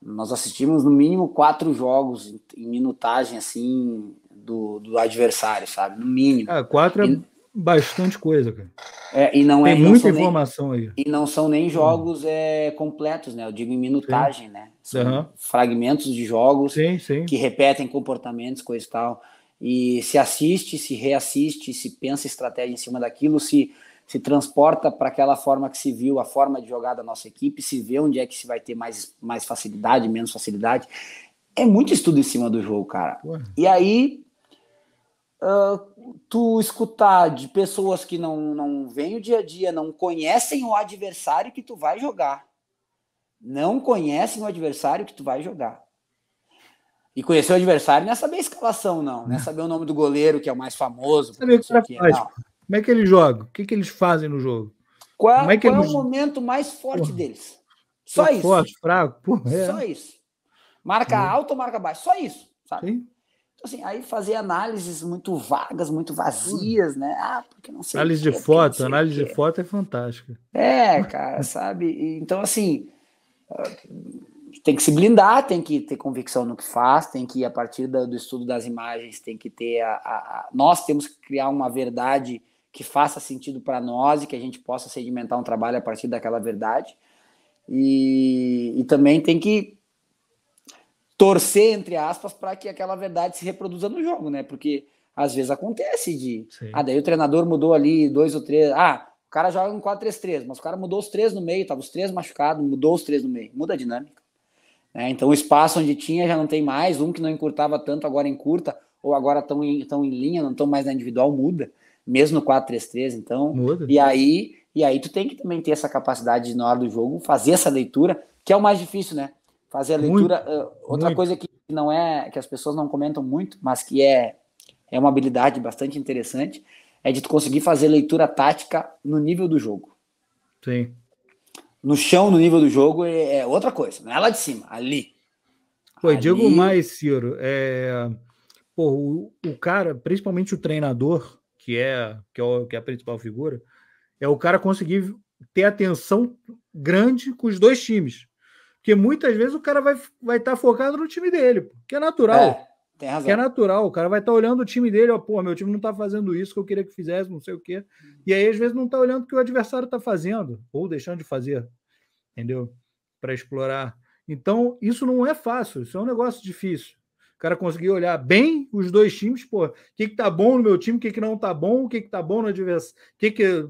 nós assistimos no mínimo quatro jogos em minutagem assim do, do adversário, sabe? No mínimo. Ah, quatro é e, é bastante coisa, cara. É, e não Tem é muita não informação nem, aí. E não são nem jogos é, completos, né? Eu digo em minutagem, sim. né? Uhum. fragmentos de jogos sim, sim. que repetem comportamentos, coisa e tal. E se assiste, se reassiste, se pensa estratégia em cima daquilo, se se transporta para aquela forma que se viu, a forma de jogar da nossa equipe, se vê onde é que se vai ter mais, mais facilidade, menos facilidade. É muito estudo em cima do jogo, cara. Ué. E aí, uh, tu escutar de pessoas que não, não vêm o dia a dia, não conhecem o adversário que tu vai jogar. Não conhecem o adversário que tu vai jogar. E conhecer o adversário não é saber a escalação, não. Não é né? saber o nome do goleiro, que é o mais famoso. Saber o que, que é, como é que eles jogam? O que, que eles fazem no jogo? Qual, Como é, qual eles... é o momento mais forte porra, deles? Só isso. Forte, fraco, porra, é. Só isso. Marca é. ou marca baixo, Só isso, sabe? Sim. Então, assim, aí fazer análises muito vagas, muito vazias, né? Ah, porque não sei. Análise de que, foto, análise de foto é fantástica. É, cara, sabe? Então, assim, tem que se blindar, tem que ter convicção no que faz, tem que, a partir do estudo das imagens, tem que ter a. a, a... Nós temos que criar uma verdade que faça sentido para nós e que a gente possa sedimentar um trabalho a partir daquela verdade. E, e também tem que torcer, entre aspas, para que aquela verdade se reproduza no jogo, né? Porque às vezes acontece de. Sim. Ah, daí o treinador mudou ali dois ou três. Ah, o cara joga um 4-3-3, mas o cara mudou os três no meio, tava os três machucados, mudou os três no meio. Muda a dinâmica. Né? Então o espaço onde tinha já não tem mais, um que não encurtava tanto, agora encurta, ou agora estão em, em linha, não estão mais na individual, muda mesmo no 4-3-3, então. Muda. E aí, e aí tu tem que também ter essa capacidade na hora do jogo fazer essa leitura, que é o mais difícil, né? Fazer a leitura. Muito, uh, eh, outra muito. coisa que não é que as pessoas não comentam muito, mas que é é uma habilidade bastante interessante, é de tu conseguir fazer leitura tática no nível do jogo. Sim. No chão, no nível do jogo, é, é outra coisa, não é lá de cima, ali. Pô, ali... digo mais, Ciro, é... Pô, o, o cara, principalmente o treinador, que é, que é, o, que é a principal figura, é o cara conseguir ter atenção grande com os dois times. Porque muitas vezes o cara vai estar vai tá focado no time dele, que é natural. É, que é natural, o cara vai estar tá olhando o time dele, ó, pô, meu time não está fazendo isso que eu queria que fizesse, não sei o quê. Hum. E aí, às vezes, não está olhando o que o adversário está fazendo, ou deixando de fazer, entendeu? Para explorar. Então, isso não é fácil, isso é um negócio difícil cara conseguir olhar bem os dois times, pô, o que, que tá bom no meu time, o que, que não tá bom, o que, que tá bom no adversário, o que, que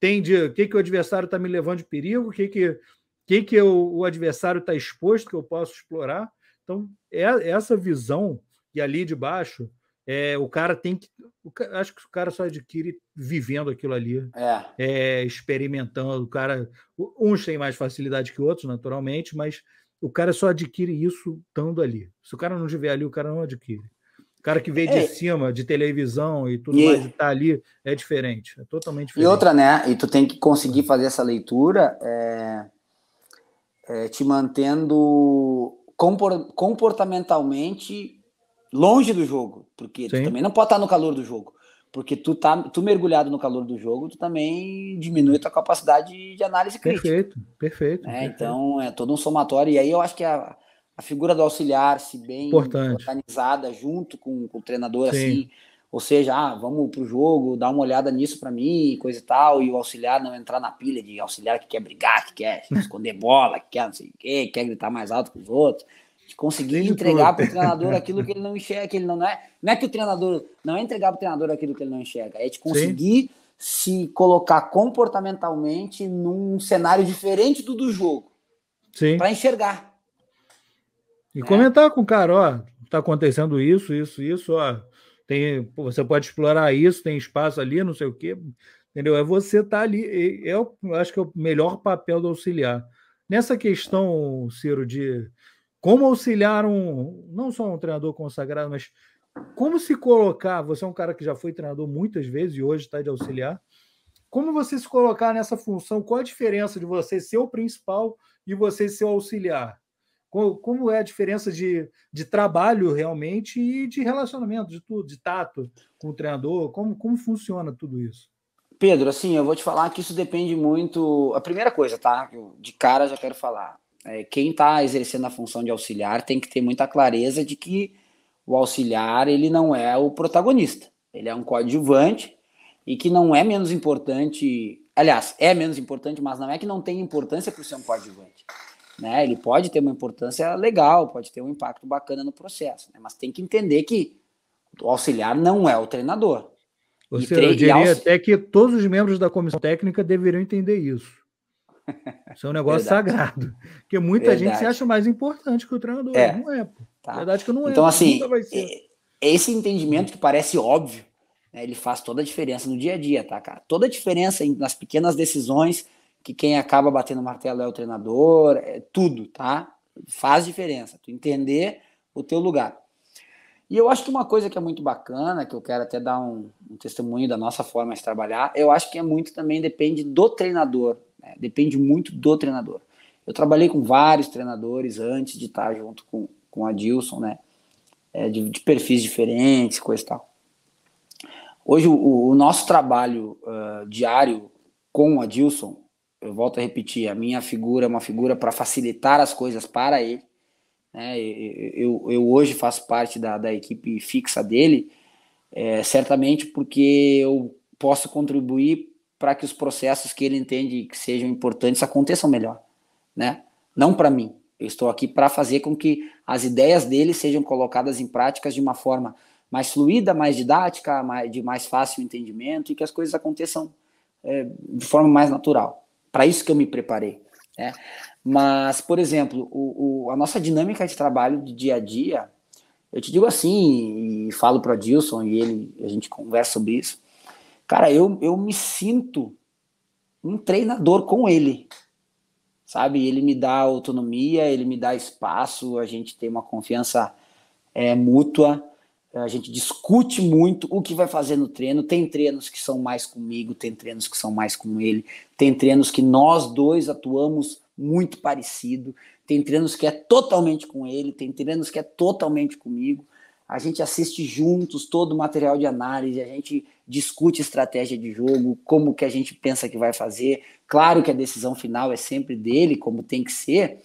tem de. O que, que o adversário tá me levando de perigo, o que, que, que, que eu, o adversário tá exposto, que eu posso explorar. Então, é, essa visão, e ali de baixo, é, o cara tem que. O, acho que o cara só adquire vivendo aquilo ali, é. É, experimentando. O cara, uns têm mais facilidade que outros, naturalmente, mas o cara só adquire isso estando ali. Se o cara não estiver ali, o cara não adquire. O cara que veio é. de cima, de televisão e tudo e... mais, e tá ali, é diferente. É totalmente diferente. E outra, né? E tu tem que conseguir fazer essa leitura é... É, te mantendo comportamentalmente longe do jogo. Porque Sim. tu também não pode estar no calor do jogo porque tu tá tu mergulhado no calor do jogo, tu também diminui tua capacidade de análise crítica. Perfeito, perfeito. É, perfeito. Então é todo um somatório e aí eu acho que a, a figura do auxiliar se bem Importante. organizada junto com, com o treinador Sim. assim, ou seja, ah, vamos pro jogo, dá uma olhada nisso para mim, coisa e tal, e o auxiliar não entrar na pilha de auxiliar que quer brigar, que quer [laughs] esconder bola, que quer não sei o quê, quer gritar mais alto que os outros de conseguir de entregar para o treinador [laughs] aquilo que ele não enxerga, que ele não, não é. Não é que o treinador não é entregar para o treinador aquilo que ele não enxerga, é de conseguir Sim. se colocar comportamentalmente num cenário diferente do do jogo. Para enxergar. E é. comentar com o cara, ó, tá acontecendo isso, isso, isso, ó. Tem, você pode explorar isso, tem espaço ali, não sei o quê. Entendeu? É você estar tá ali. eu acho que é o melhor papel do auxiliar. Nessa questão, Ciro, de como auxiliar um, não só um treinador consagrado, mas como se colocar, você é um cara que já foi treinador muitas vezes e hoje está de auxiliar, como você se colocar nessa função, qual a diferença de você ser o principal e você ser o auxiliar? Como é a diferença de, de trabalho realmente e de relacionamento, de tudo, de tato com o treinador? Como, como funciona tudo isso? Pedro, assim, eu vou te falar que isso depende muito. A primeira coisa, tá? De cara já quero falar é, quem está exercendo a função de auxiliar tem que ter muita clareza de que o auxiliar ele não é o protagonista, ele é um coadjuvante e que não é menos importante, aliás, é menos importante, mas não é que não tem importância por ser um coadjuvante. Né? Ele pode ter uma importância legal, pode ter um impacto bacana no processo, né? mas tem que entender que o auxiliar não é o treinador. Você, eu diria até que todos os membros da comissão técnica deveriam entender isso. Isso é um negócio Verdade. sagrado. Porque muita Verdade. gente se acha mais importante que o treinador. É. Não é, pô. Tá. Verdade que não então, assim, é. Então, assim, esse entendimento que parece óbvio, né, ele faz toda a diferença no dia a dia, tá, cara? Toda a diferença nas pequenas decisões que quem acaba batendo martelo é o treinador, é tudo, tá? Faz diferença. Tu entender o teu lugar. E eu acho que uma coisa que é muito bacana, que eu quero até dar um, um, testemunho da nossa forma de trabalhar, eu acho que é muito também depende do treinador né? Depende muito do treinador. Eu trabalhei com vários treinadores antes de estar junto com, com a Dilson, né? É, de, de, perfis diferentes, coisa e tal. Hoje, o, o nosso trabalho uh, diário com a Dilson, eu volto a repetir, a minha figura é uma figura para facilitar as coisas para ele. Né? Eu, eu, eu hoje faço parte da, da equipe fixa dele, é, certamente porque eu posso contribuir para que os processos que ele entende que sejam importantes aconteçam melhor, né? Não para mim. Eu estou aqui para fazer com que as ideias dele sejam colocadas em práticas de uma forma mais fluida, mais didática, mais, de mais fácil entendimento e que as coisas aconteçam é, de forma mais natural. Para isso que eu me preparei. Né? Mas, por exemplo, o, o, a nossa dinâmica de trabalho de dia a dia, eu te digo assim, e falo para o Dilson e ele, a gente conversa sobre isso, Cara, eu, eu me sinto um treinador com ele, sabe? Ele me dá autonomia, ele me dá espaço, a gente tem uma confiança é, mútua, a gente discute muito o que vai fazer no treino. Tem treinos que são mais comigo, tem treinos que são mais com ele, tem treinos que nós dois atuamos muito parecido, tem treinos que é totalmente com ele, tem treinos que é totalmente comigo a gente assiste juntos todo o material de análise, a gente discute estratégia de jogo, como que a gente pensa que vai fazer. Claro que a decisão final é sempre dele, como tem que ser,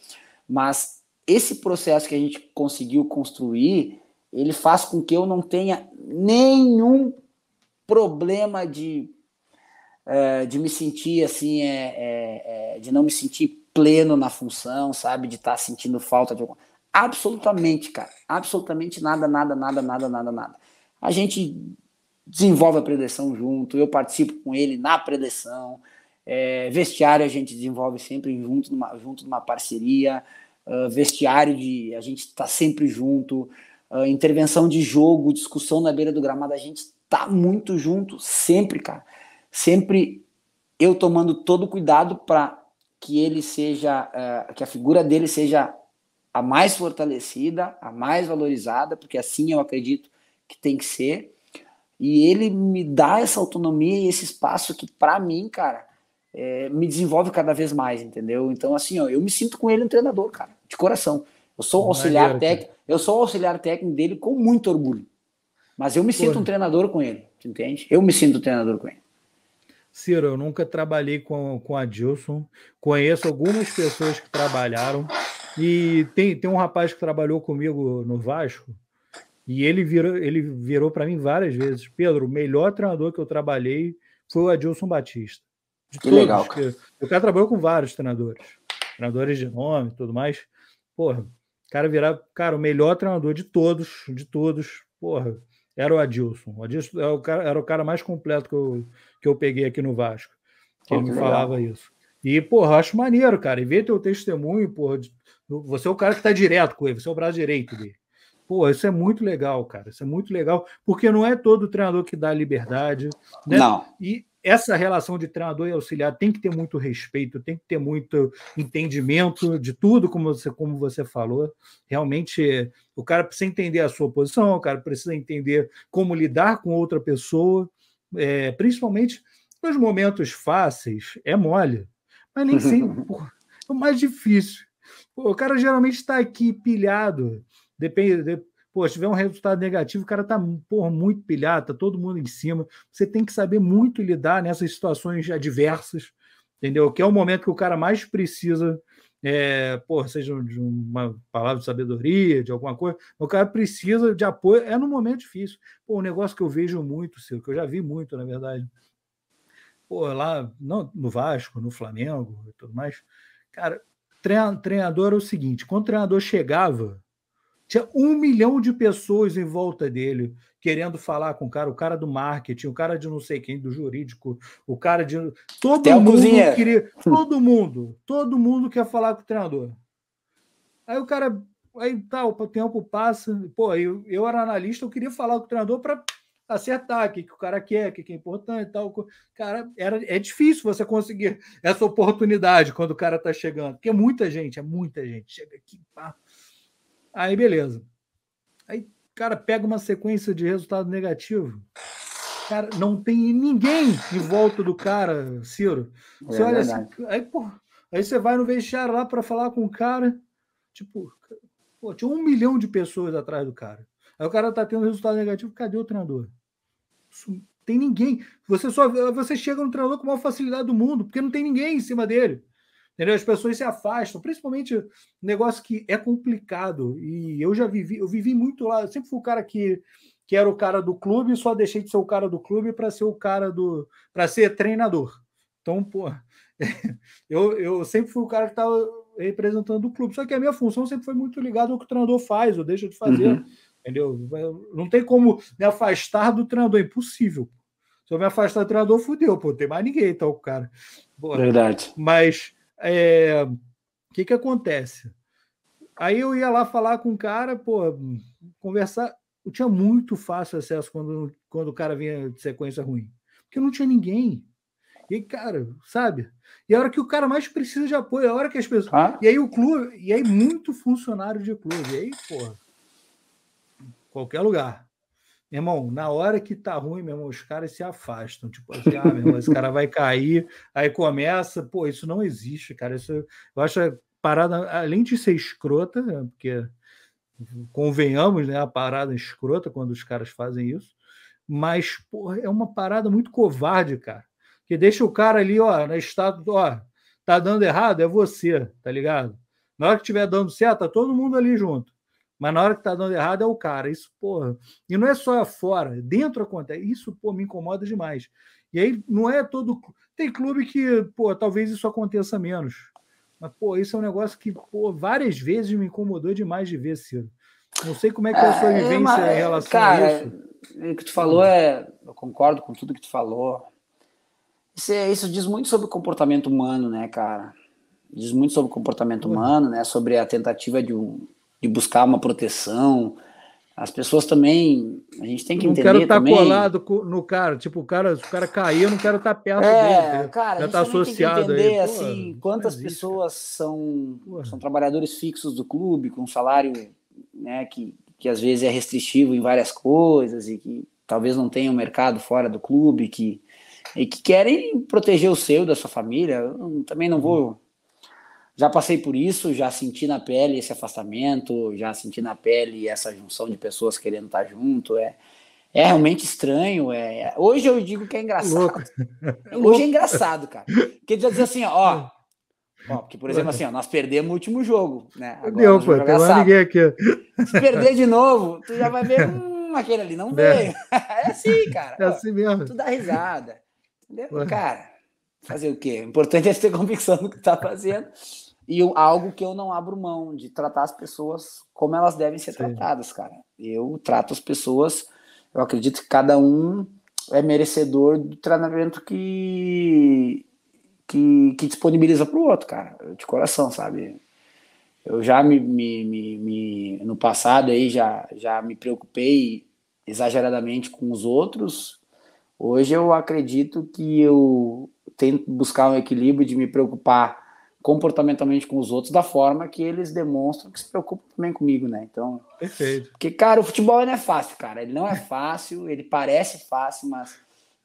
mas esse processo que a gente conseguiu construir, ele faz com que eu não tenha nenhum problema de, eh, de me sentir assim, eh, eh, de não me sentir pleno na função, sabe? De estar tá sentindo falta de alguma coisa Absolutamente, cara. Absolutamente nada, nada, nada, nada, nada, nada. A gente desenvolve a preleção junto, eu participo com ele na preleção. É, vestiário a gente desenvolve sempre junto, numa, junto numa parceria. Uh, vestiário de a gente está sempre junto. Uh, intervenção de jogo, discussão na beira do gramado, a gente tá muito junto sempre, cara. Sempre eu tomando todo cuidado para que ele seja, uh, que a figura dele seja a mais fortalecida, a mais valorizada, porque assim eu acredito que tem que ser. E ele me dá essa autonomia e esse espaço que, para mim, cara, é, me desenvolve cada vez mais, entendeu? Então, assim, ó, eu me sinto com ele um treinador, cara, de coração. Eu sou auxiliar técnico, eu sou auxiliar técnico dele com muito orgulho. Mas eu me sinto Porra. um treinador com ele, entende? Eu me sinto um treinador com ele. Ciro, eu nunca trabalhei com, com a Dilson. Conheço algumas pessoas que trabalharam. E tem, tem um rapaz que trabalhou comigo no Vasco, e ele virou, ele virou para mim várias vezes: Pedro, o melhor treinador que eu trabalhei foi o Adilson Batista. De que todos, legal. Cara. Eu, o cara trabalhou com vários treinadores, treinadores de nome e tudo mais. Porra, o cara virar, cara, o melhor treinador de todos, de todos, porra, era o Adilson. O Adilson era é o cara, era o cara mais completo que eu, que eu peguei aqui no Vasco. Que Pô, ele me legal. falava isso. E, porra, acho maneiro, cara. E ver teu testemunho, porra, de, você é o cara que está direto com ele, você é o braço direito dele. Pô, isso é muito legal, cara. Isso é muito legal, porque não é todo treinador que dá liberdade. Né? Não. E essa relação de treinador e auxiliar tem que ter muito respeito, tem que ter muito entendimento de tudo, como você, como você falou. Realmente, o cara precisa entender a sua posição, o cara precisa entender como lidar com outra pessoa, é, principalmente nos momentos fáceis, é mole, mas nem sempre [laughs] é o mais difícil. Pô, o cara geralmente está aqui pilhado. Depende. De, pô, se tiver um resultado negativo, o cara está muito pilhado, tá todo mundo em cima. Você tem que saber muito lidar nessas situações adversas, entendeu? Que é o momento que o cara mais precisa é, seja de uma palavra de sabedoria, de alguma coisa, o cara precisa de apoio, é num momento difícil. Pô, um negócio que eu vejo muito, seu, que eu já vi muito, na verdade. Pô, lá não, no Vasco, no Flamengo e tudo mais, cara, treinador era o seguinte: quando o treinador chegava, tinha um milhão de pessoas em volta dele querendo falar com o cara, o cara do marketing, o cara de não sei quem, do jurídico, o cara de. Todo Até mundo queria. Hum. Todo mundo, todo mundo quer falar com o treinador. Aí o cara. Aí tá, o tempo passa. Pô, eu, eu era analista, eu queria falar com o treinador para acertar, o que, que o cara quer, o que, que é importante tal. Cara, era, é difícil você conseguir [laughs] essa oportunidade quando o cara está chegando, porque é muita gente, é muita gente. Chega aqui, pá. Aí, beleza. Aí, cara, pega uma sequência de resultado negativo. Cara, não tem ninguém em volta do cara, Ciro. Você é olha assim, aí, pô, aí você vai no vestiário lá para falar com o cara. Tipo, pô, tinha um milhão de pessoas atrás do cara. Aí o cara tá tendo resultado negativo, cadê o treinador? Isso, tem ninguém. Você só você chega no treinador com a maior facilidade do mundo, porque não tem ninguém em cima dele. Entendeu? As pessoas se afastam, principalmente um negócio que é complicado. E eu já vivi, eu vivi muito lá, eu sempre fui o cara que, que era o cara do clube, só deixei de ser o cara do clube para ser o cara do para ser treinador. Então, pô, [laughs] eu, eu sempre fui o cara que tava representando o clube. Só que a minha função sempre foi muito ligada ao que o treinador faz ou deixa de fazer. Uhum. Entendeu? Não tem como me afastar do treinador, é impossível. Se eu me afastar do treinador, fudeu, pô, não tem mais ninguém, tal, então, cara. Boa. Verdade. Mas é, o que que acontece? Aí eu ia lá falar com o cara, pô, conversar. Eu tinha muito fácil acesso quando, quando o cara vinha de sequência ruim. Porque não tinha ninguém. E, cara, sabe? E é a hora que o cara mais precisa de apoio, é a hora que as pessoas. Ah. E aí o clube, e aí muito funcionário de clube. E aí, porra, qualquer lugar. Meu irmão, na hora que tá ruim, meu irmão, os caras se afastam. Tipo assim, ah, meu irmão, esse cara vai cair. Aí começa, pô, isso não existe, cara. Isso, eu acho a parada, além de ser escrota, né, porque convenhamos, né, a parada escrota quando os caras fazem isso, mas, porra, é uma parada muito covarde, cara que deixa o cara ali, ó, na estado, ó, tá dando errado, é você, tá ligado? Na hora que estiver dando certo, tá todo mundo ali junto. Mas na hora que tá dando errado é o cara. Isso, porra. E não é só fora, dentro acontece. Isso, pô, me incomoda demais. E aí não é todo. Tem clube que, pô, talvez isso aconteça menos. Mas, pô, isso é um negócio que, pô, várias vezes me incomodou demais de ver, Ciro. Não sei como é que é a sua é, é, vivência é, mas, em relação cara, a isso. O que tu falou é. Eu concordo com tudo que tu falou. Isso, é, isso diz muito sobre o comportamento humano, né, cara? Diz muito sobre o comportamento humano, né? Sobre a tentativa de, um, de buscar uma proteção, as pessoas também. A gente tem que entender. Não quero estar tá colado no cara. Tipo, o cara, o cara caiu, não quero estar tá perto é, dele. Cara, já está associado tem que entender, aí. assim, Pô, quantas existe, pessoas são, são trabalhadores fixos do clube, com um salário né, que, que às vezes é restritivo em várias coisas e que talvez não tenha um mercado fora do clube, que e que querem proteger o seu, da sua família. Eu também não vou. Já passei por isso, já senti na pele esse afastamento, já senti na pele essa junção de pessoas querendo estar junto. É, é realmente estranho. É... Hoje eu digo que é engraçado. Louco. [laughs] Hoje é engraçado, cara. Porque já diz assim, ó. [laughs] É. ó porque, por exemplo, assim, ó, nós perdemos o último jogo, né? Agora Deu, pô, lá ninguém aqui. Se perder de novo, tu já vai ver, hum, aquele ali não é. veio. É, [laughs] é assim, cara. É assim mesmo. Tu dá risada. Entendeu? Cara, fazer o quê? O importante [laughs] é ter convicção do que está fazendo. E eu, algo que eu não abro mão de tratar as pessoas como elas devem ser Sim. tratadas, cara. Eu trato as pessoas, eu acredito que cada um é merecedor do treinamento que, que, que disponibiliza para o outro, cara, de coração, sabe? Eu já me, me, me, me no passado aí já, já me preocupei exageradamente com os outros Hoje eu acredito que eu tento buscar um equilíbrio de me preocupar comportamentalmente com os outros da forma que eles demonstram que se preocupam também comigo, né? Então, perfeito. Porque cara, o futebol não é fácil, cara. Ele não é fácil, ele parece fácil, mas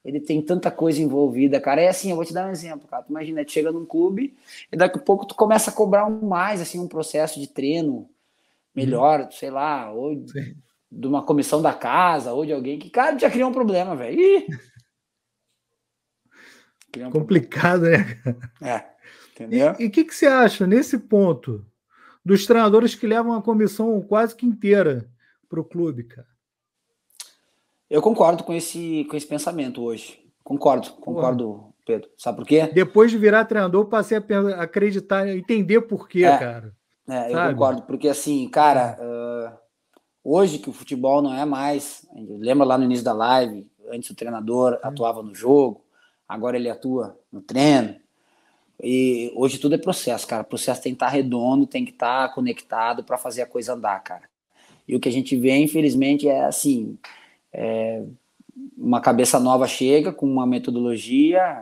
ele tem tanta coisa envolvida, cara. É assim, eu vou te dar um exemplo, cara. Tu imagina, tu chega num clube e daqui a pouco tu começa a cobrar um mais, assim, um processo de treino melhor, hum. sei lá, ou Sim. de uma comissão da casa, ou de alguém que, cara, já criou um problema, velho tempo. Complicado, né? É, entendeu? E o que, que você acha nesse ponto dos treinadores que levam a comissão quase que inteira para o clube, cara? Eu concordo com esse, com esse pensamento hoje. Concordo, concordo, Pedro. Sabe por quê? Depois de virar treinador, passei a acreditar, né, entender por quê, é, cara. É, eu concordo, porque assim, cara, uh, hoje que o futebol não é mais. Lembra lá no início da live, antes o treinador atuava no jogo, agora ele atua no treino. E hoje tudo é processo, cara. O processo tem que estar tá redondo, tem que estar tá conectado para fazer a coisa andar, cara. E o que a gente vê, infelizmente, é assim: é uma cabeça nova chega com uma metodologia,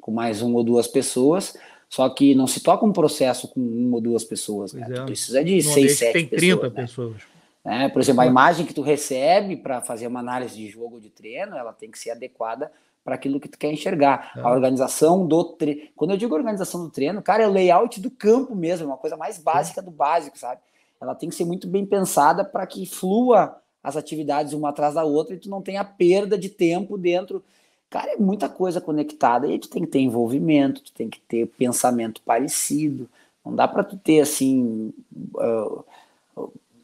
com mais uma ou duas pessoas, só que não se toca um processo com uma ou duas pessoas. Né? É. precisa de no seis, sete tem pessoas. 30 né? pessoas. Né? Por exemplo, a imagem que tu recebe para fazer uma análise de jogo de treino, ela tem que ser adequada para aquilo que tu quer enxergar. A organização do treino. Quando eu digo organização do treino, cara, é o layout do campo mesmo, é uma coisa mais básica do básico, sabe? Ela tem que ser muito bem pensada para que flua as atividades uma atrás da outra e tu não tenha perda de tempo dentro. Cara, é muita coisa conectada e tu tem que ter envolvimento, tu tem que ter pensamento parecido. Não dá para tu ter assim uh,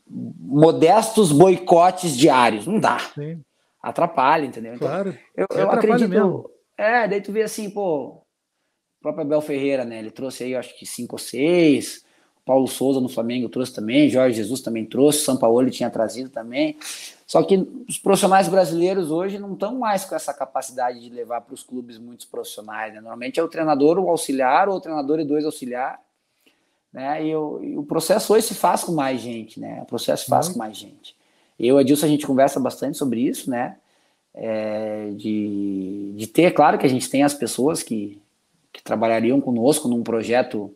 modestos boicotes diários, não dá. Sim atrapalha, entendeu? Então, claro. Eu, eu acredito. Mesmo. É, daí tu vê assim, pô, o próprio Abel Ferreira, né? Ele trouxe aí, acho que cinco ou seis. Paulo Souza no Flamengo trouxe também, Jorge Jesus também trouxe, São Paulo ele tinha trazido também. Só que os profissionais brasileiros hoje não estão mais com essa capacidade de levar para os clubes muitos profissionais. Né? Normalmente é o treinador, o auxiliar, ou o treinador e dois auxiliar. Né? E, o, e o processo hoje se faz com mais gente, né? O processo se faz uhum. com mais gente. Eu e Dilson, a gente conversa bastante sobre isso, né? É, de, de ter, claro que a gente tem as pessoas que, que trabalhariam conosco num projeto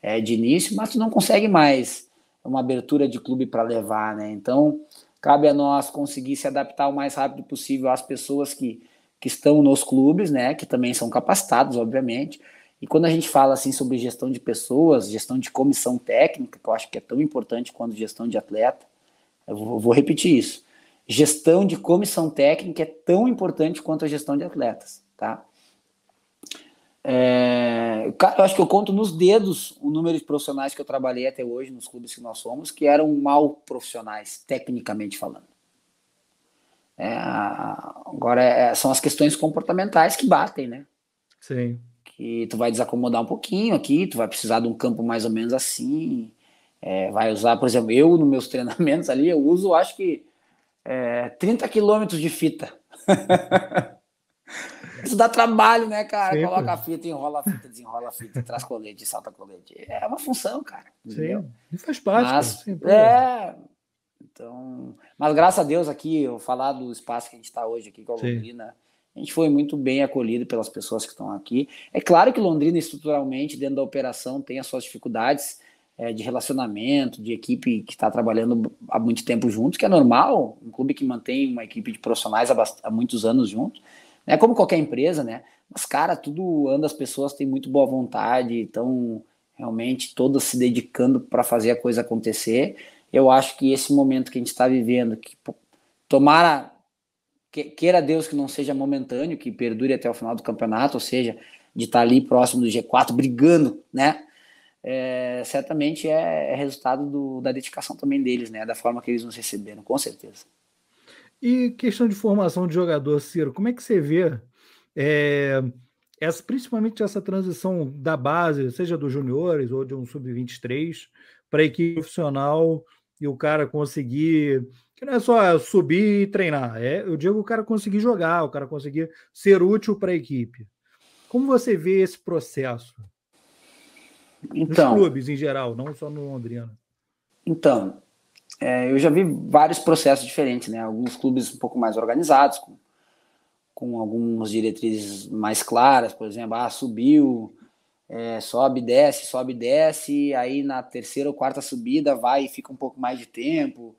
é, de início, mas tu não consegue mais uma abertura de clube para levar, né? Então, cabe a nós conseguir se adaptar o mais rápido possível às pessoas que, que estão nos clubes, né? Que também são capacitados, obviamente. E quando a gente fala assim sobre gestão de pessoas, gestão de comissão técnica, que eu acho que é tão importante quanto gestão de atleta, eu vou repetir isso. Gestão de comissão técnica é tão importante quanto a gestão de atletas, tá? É, eu acho que eu conto nos dedos o número de profissionais que eu trabalhei até hoje nos clubes que nós somos que eram mal profissionais, tecnicamente falando. É, agora é, são as questões comportamentais que batem, né? Sim. Que tu vai desacomodar um pouquinho aqui, tu vai precisar de um campo mais ou menos assim. É, vai usar, por exemplo, eu nos meus [laughs] treinamentos ali, eu uso, acho que é, 30 quilômetros de fita. [laughs] Isso dá trabalho, né, cara? Sempre. Coloca a fita, enrola a fita, desenrola a fita, traz colete, salta colete. É uma função, cara. Sim, e faz parte. Mas, é, então, mas graças a Deus aqui, eu falar do espaço que a gente está hoje aqui com a Londrina, a gente foi muito bem acolhido pelas pessoas que estão aqui. É claro que Londrina, estruturalmente, dentro da operação, tem as suas dificuldades, é, de relacionamento, de equipe que está trabalhando há muito tempo juntos, que é normal, um clube que mantém uma equipe de profissionais há, há muitos anos juntos, né? Como qualquer empresa, né? Mas, cara, tudo anda, as pessoas têm muito boa vontade, estão realmente todas se dedicando para fazer a coisa acontecer. Eu acho que esse momento que a gente está vivendo, que tomara que, queira Deus que não seja momentâneo, que perdure até o final do campeonato, ou seja, de estar tá ali próximo do G4, brigando, né? é, certamente é, é, resultado do, da dedicação também deles, né? Da forma que eles nos receberam, com certeza. E questão de formação de jogador, Ciro, como é que você vê é, essa, principalmente essa transição da base, seja dos juniores ou de um sub-23, para a equipe profissional e o cara conseguir. Que não é só subir e treinar, é, eu digo o cara conseguir jogar, o cara conseguir ser útil para a equipe. Como você vê esse processo? Então, Nos clubes em geral, não só no Londrina. Então, é, eu já vi vários processos diferentes, né? Alguns clubes um pouco mais organizados, com, com algumas diretrizes mais claras, por exemplo, ah, subiu, é, sobe, desce, sobe, desce, aí na terceira ou quarta subida vai e fica um pouco mais de tempo.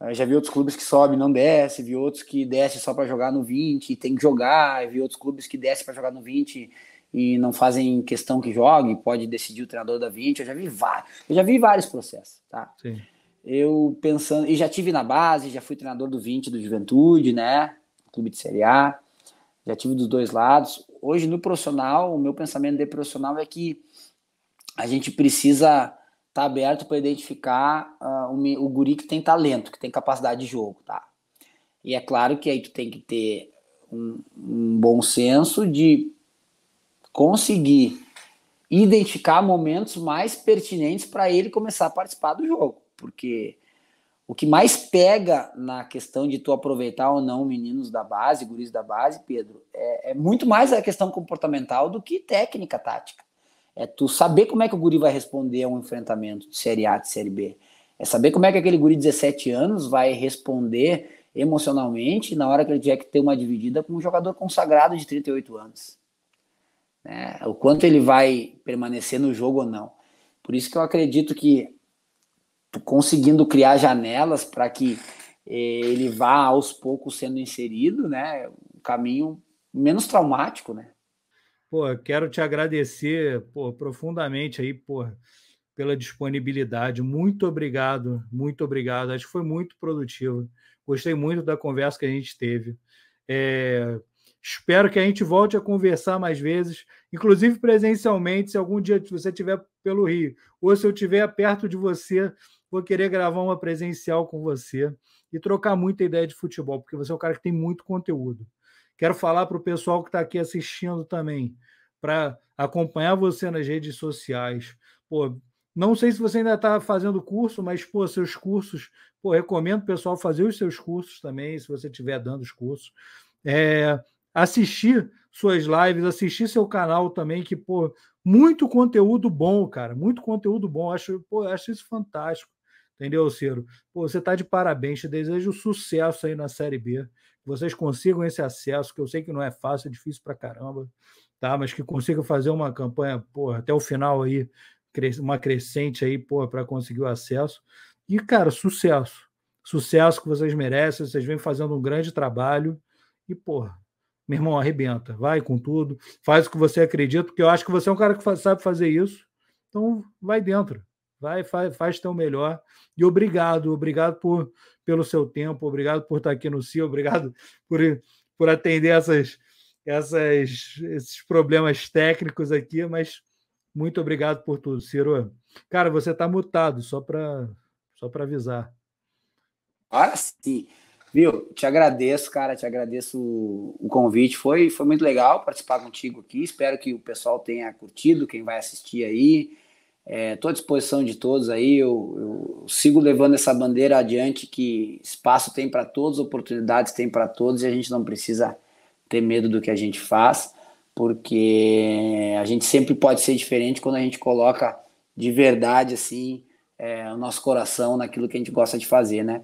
Eu já vi outros clubes que sobe e não desce, vi outros que desce só para jogar no 20 e tem que jogar, vi outros clubes que desce para jogar no 20 e não fazem questão que jogue, pode decidir o treinador da 20. Eu já vi vários, eu já vi vários processos, tá? Sim. Eu pensando, e já tive na base, já fui treinador do 20 do Juventude, né? Clube de Série A. Já tive dos dois lados. Hoje no profissional, o meu pensamento de profissional é que a gente precisa estar tá aberto para identificar uh, o, o guri que tem talento, que tem capacidade de jogo, tá? E é claro que aí tu tem que ter um, um bom senso de conseguir identificar momentos mais pertinentes para ele começar a participar do jogo, porque o que mais pega na questão de tu aproveitar ou não meninos da base, guris da base, Pedro, é, é, muito mais a questão comportamental do que técnica tática. É tu saber como é que o guri vai responder a um enfrentamento de Série A, de Série B. É saber como é que aquele guri de 17 anos vai responder emocionalmente na hora que ele tiver que ter uma dividida com um jogador consagrado de 38 anos né? o quanto ele vai permanecer no jogo ou não. Por isso que eu acredito que conseguindo criar janelas para que eh, ele vá aos poucos sendo inserido, né? Um caminho menos traumático, né? Pô, quero te agradecer pô, profundamente aí por pela disponibilidade. Muito obrigado, muito obrigado. Acho que foi muito produtivo. Gostei muito da conversa que a gente teve. É, Espero que a gente volte a conversar mais vezes, inclusive presencialmente, se algum dia você estiver pelo Rio, ou se eu estiver perto de você, vou querer gravar uma presencial com você e trocar muita ideia de futebol, porque você é um cara que tem muito conteúdo. Quero falar para o pessoal que está aqui assistindo também, para acompanhar você nas redes sociais. Pô, não sei se você ainda está fazendo curso, mas pô, seus cursos, pô, recomendo o pessoal fazer os seus cursos também, se você estiver dando os cursos. É, assistir suas lives, assistir seu canal também, que, pô, muito conteúdo bom, cara, muito conteúdo bom. Acho, pô, acho isso fantástico. Entendeu, Ciro? Pô, você tá de parabéns, te desejo sucesso aí na Série B. Que vocês consigam esse acesso, que eu sei que não é fácil, é difícil pra caramba, tá? Mas que consigam fazer uma campanha, pô, até o final aí, uma crescente aí, pô, para conseguir o acesso. E, cara, sucesso. Sucesso que vocês merecem, vocês vêm fazendo um grande trabalho. E, porra, meu irmão, arrebenta, vai com tudo, faz o que você acredita, porque eu acho que você é um cara que sabe fazer isso, então vai dentro, vai, faz, faz teu melhor. E obrigado, obrigado por, pelo seu tempo, obrigado por estar aqui no CIO obrigado por, por atender essas, essas, esses problemas técnicos aqui, mas muito obrigado por tudo, Ciro. Cara, você está mutado, só para só avisar. Ah, sim. Viu? Te agradeço, cara, te agradeço o, o convite. Foi, foi muito legal participar contigo aqui. Espero que o pessoal tenha curtido, quem vai assistir aí. Estou é, à disposição de todos aí. Eu, eu, sigo levando essa bandeira adiante que espaço tem para todos, oportunidades tem para todos e a gente não precisa ter medo do que a gente faz, porque a gente sempre pode ser diferente quando a gente coloca de verdade assim é, o nosso coração naquilo que a gente gosta de fazer, né?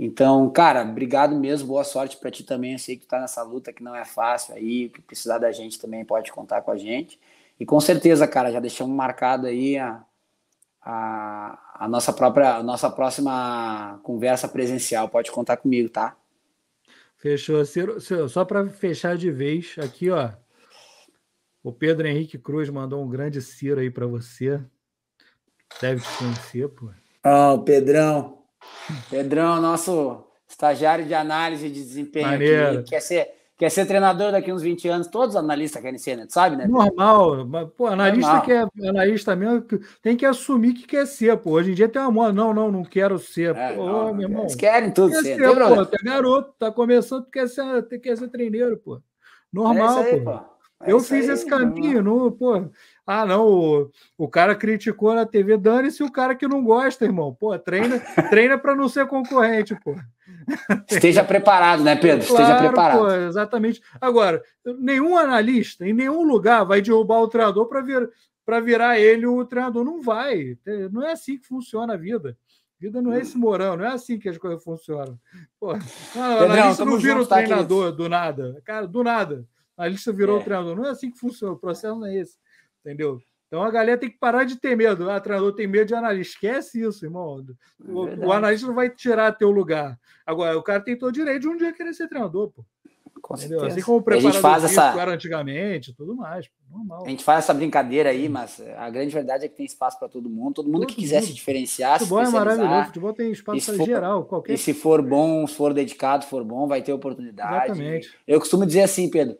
Então, cara, obrigado mesmo, boa sorte para ti também. Eu sei que tu tá nessa luta que não é fácil aí, que precisar da gente também pode contar com a gente. E com certeza, cara, já deixamos marcado aí a, a, a nossa própria, a nossa próxima conversa presencial. Pode contar comigo, tá? Fechou. Ciro, Ciro, só para fechar de vez, aqui, ó. O Pedro Henrique Cruz mandou um grande Ciro aí para você. Deve te conhecer, pô. Ah, oh, o Pedrão. Pedrão, nosso estagiário de análise de desempenho quer ser, quer ser treinador daqui uns 20 anos. Todos os analistas querem ser, né? sabe, né? Normal, mas, pô, analista Normal. que é analista mesmo tem que assumir que quer ser, pô. Hoje em dia tem uma moda, não, não, não quero ser. É, pô, meu irmão, eles querem tudo quer ser, ser pô, é garoto, tá começando, tu quer ser, quer ser treineiro, pô. É normal, é aí, pô. pô. É eu fiz aí, esse caminho, não, pô. Ah, não, o, o cara criticou na TV, dane-se o cara que não gosta, irmão. Pô, treina, [laughs] treina para não ser concorrente, pô. Esteja preparado, né, Pedro? Claro, Esteja preparado. Pô, exatamente. Agora, nenhum analista em nenhum lugar vai derrubar o treinador para vir, para virar ele o treinador. Não vai. Não é assim que funciona a vida. A vida não é esse morão, não é assim que as coisas funcionam. Pô, não, ah, analista não vira o tá, treinador tá, do nada. Cara, do nada. A lista virou é. o treinador. Não é assim que funciona, o processo não é esse entendeu? Então a galera tem que parar de ter medo. Ah, treinador tem medo de analista. Esquece isso, irmão. O, é o, analista não vai tirar teu lugar. Agora, o cara tem todo direito de um dia querer ser treinador, pô. Com entendeu? Assim certeza. Assim como o preparador a gente faz essa... era antigamente, tudo mais. Pô, normal. A gente faz essa brincadeira aí, mas a grande verdade é que tem espaço para todo mundo. Todo mundo todo que quiser mundo. se diferenciar, futebol se Futebol é maravilhoso. Futebol tem espaço para geral. Qualquer... E se for bom, se for dedicado, for bom, vai ter oportunidade. Exatamente. Eu costumo dizer assim, Pedro,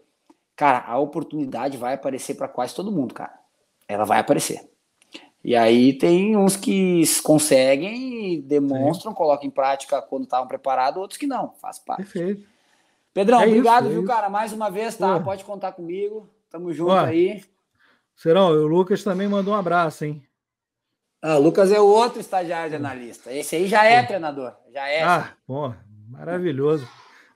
Cara, a oportunidade vai aparecer para quase todo mundo, cara. Ela vai aparecer. E aí tem uns que conseguem e demonstram, Sim. colocam em prática quando estavam preparados, outros que não, faz parte. Perfeito. Pedrão, é obrigado, é isso, viu, é cara? Mais uma vez, tá? Pô. Pode contar comigo. Tamo junto Pô. aí. Serão, o Lucas também mandou um abraço, hein? Ah, o Lucas é o outro estagiário de analista. Esse aí já é Sim. treinador, já é. Ah, bom, maravilhoso.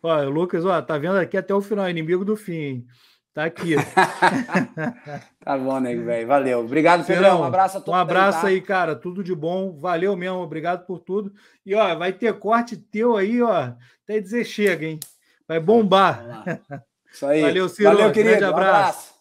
Ó, o Lucas, ó, tá vendo aqui até o final, inimigo do fim, hein? Tá aqui. [laughs] tá bom, nego, velho. Valeu. Obrigado, Pedrão. Um abraço a todos. Um abraço aí, tá? aí, cara. Tudo de bom. Valeu mesmo. Obrigado por tudo. E, ó, vai ter corte teu aí, ó. Até dizer chega, hein? Vai bombar. Isso aí. Valeu, Ciro. Valeu, querido. Grande abraço. Um abraço.